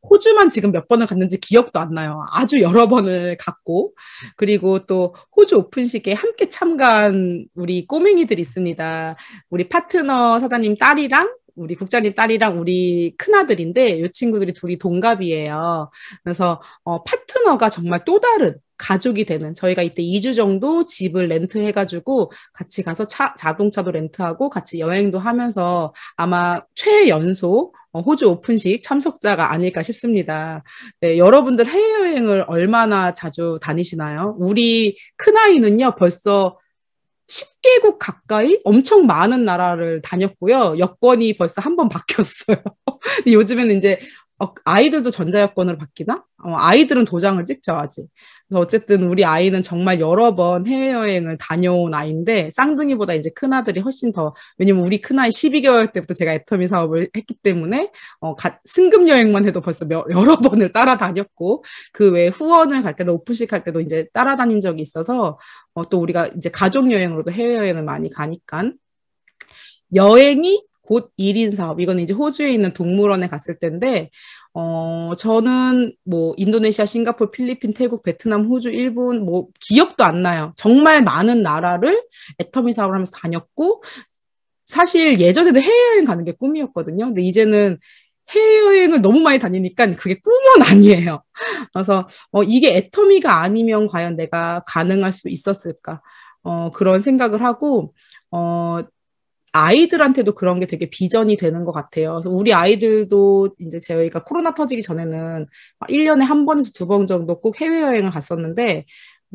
Speaker 1: 호주만 지금 몇 번을 갔는지 기억도 안 나요. 아주 여러 번을 갔고, 그리고 또 호주 오픈식에 함께 참가한 우리 꼬맹이들 있습니다. 우리 파트너 사장님 딸이랑 우리 국장님 딸이랑 우리 큰아들인데 이 친구들이 둘이 동갑이에요. 그래서 어, 파트너가 정말 또 다른 가족이 되는 저희가 이때 2주 정도 집을 렌트해 가지고 같이 가서 차, 자동차도 렌트하고 같이 여행도 하면서 아마 최연소 어, 호주 오픈식 참석자가 아닐까 싶습니다. 네, 여러분들 해외여행을 얼마나 자주 다니시나요? 우리 큰아이는요, 벌써 10개국 가까이 엄청 많은 나라를 다녔고요. 여권이 벌써 한 번 바뀌었어요. 요즘에는 이제 어, 아이들도 전자여권으로 바뀌나? 어, 아이들은 도장을 찍죠, 아직. 그래서 어쨌든 우리 아이는 정말 여러 번 해외여행을 다녀온 아이인데 쌍둥이보다 이제 큰아들이 훨씬 더 왜냐면 우리 큰아이 12개월 때부터 제가 애터미 사업을 했기 때문에 어, 가, 승급 여행만 해도 벌써 몇, 여러 번을 따라다녔고 그 외에 후원을 갈 때도 오픈식할 때도 이제 따라다닌 적이 있어서 어, 또 우리가 이제 가족 여행으로도 해외여행을 많이 가니까 여행이 곧일인 사업. 이건 이제 호주에 있는 동물원에 갔을 때인데, 어, 저는 뭐 인도네시아, 싱가포르, 필리핀, 태국, 베트남, 호주, 일본 뭐 기억도 안 나요. 정말 많은 나라를 애터미 사업을 하면서 다녔고 사실 예전에는 해외여행 가는 게 꿈이었거든요. 근데 이제는 해외여행을 너무 많이 다니니까 그게 꿈은 아니에요. 그래서 어, 이게 애터미가 아니면 과연 내가 가능할 수 있었을까? 어, 그런 생각을 하고 어, 아이들한테도 그런 게 되게 비전이 되는 것 같아요. 그래서 우리 아이들도 이제 저희가 코로나 터지기 전에는 1년에 한 번에서 두 번 정도 꼭 해외여행을 갔었는데,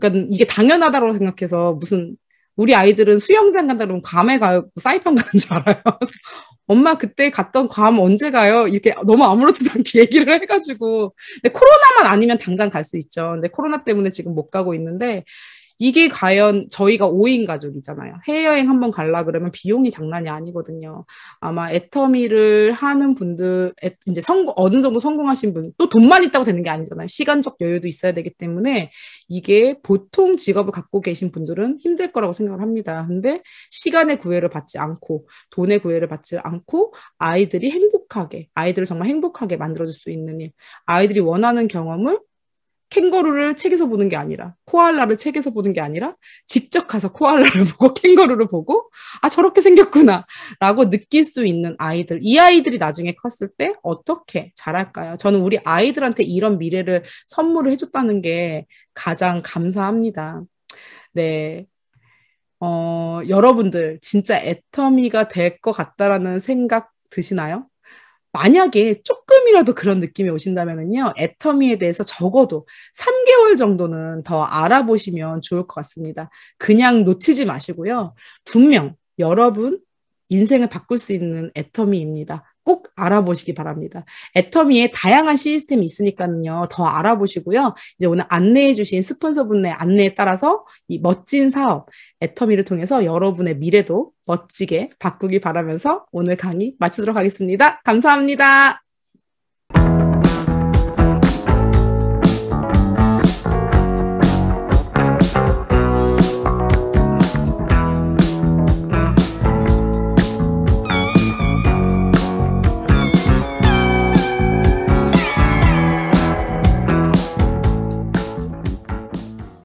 Speaker 1: 그러니까 이게 당연하다고 생각해서 무슨 우리 아이들은 수영장 간다 그러면 괌에 가고 사이판 가는 줄 알아요. 엄마 그때 갔던 괌 언제 가요? 이렇게 너무 아무렇지도 않게 얘기를 해가지고 근데 코로나만 아니면 당장 갈 수 있죠. 근데 코로나 때문에 지금 못 가고 있는데 이게 과연 저희가 5인 가족이잖아요. 해외여행 한번 갈라 그러면 비용이 장난이 아니거든요. 아마 애터미를 하는 분들, 이제 성공, 어느 정도 성공하신 분, 또 돈만 있다고 되는 게 아니잖아요. 시간적 여유도 있어야 되기 때문에 이게 보통 직업을 갖고 계신 분들은 힘들 거라고 생각을 합니다. 근데 시간의 구애를 받지 않고, 돈의 구애를 받지 않고, 아이들이 행복하게, 아이들을 정말 행복하게 만들어줄 수 있는 일, 아이들이 원하는 경험을 캥거루를 책에서 보는 게 아니라 코알라를 책에서 보는 게 아니라 직접 가서 코알라를 보고 캥거루를 보고 아 저렇게 생겼구나라고 느낄 수 있는 아이들 이 아이들이 나중에 컸을 때 어떻게 자랄까요? 저는 우리 아이들한테 이런 미래를 선물을 해줬다는 게 가장 감사합니다. 네. 어, 여러분들 진짜 애터미가 될 것 같다라는 생각 드시나요? 만약에 조금이라도 그런 느낌이 오신다면요, 애터미에 대해서 적어도 3개월 정도는 더 알아보시면 좋을 것 같습니다. 그냥 놓치지 마시고요. 분명 여러분 인생을 바꿀 수 있는 애터미입니다. 꼭 알아보시기 바랍니다. 애터미에 다양한 시스템이 있으니까요. 더 알아보시고요. 이제 오늘 안내해 주신 스폰서분의 안내에 따라서 이 멋진 사업 애터미를 통해서 여러분의 미래도 멋지게 바꾸기 바라면서 오늘 강의 마치도록 하겠습니다. 감사합니다.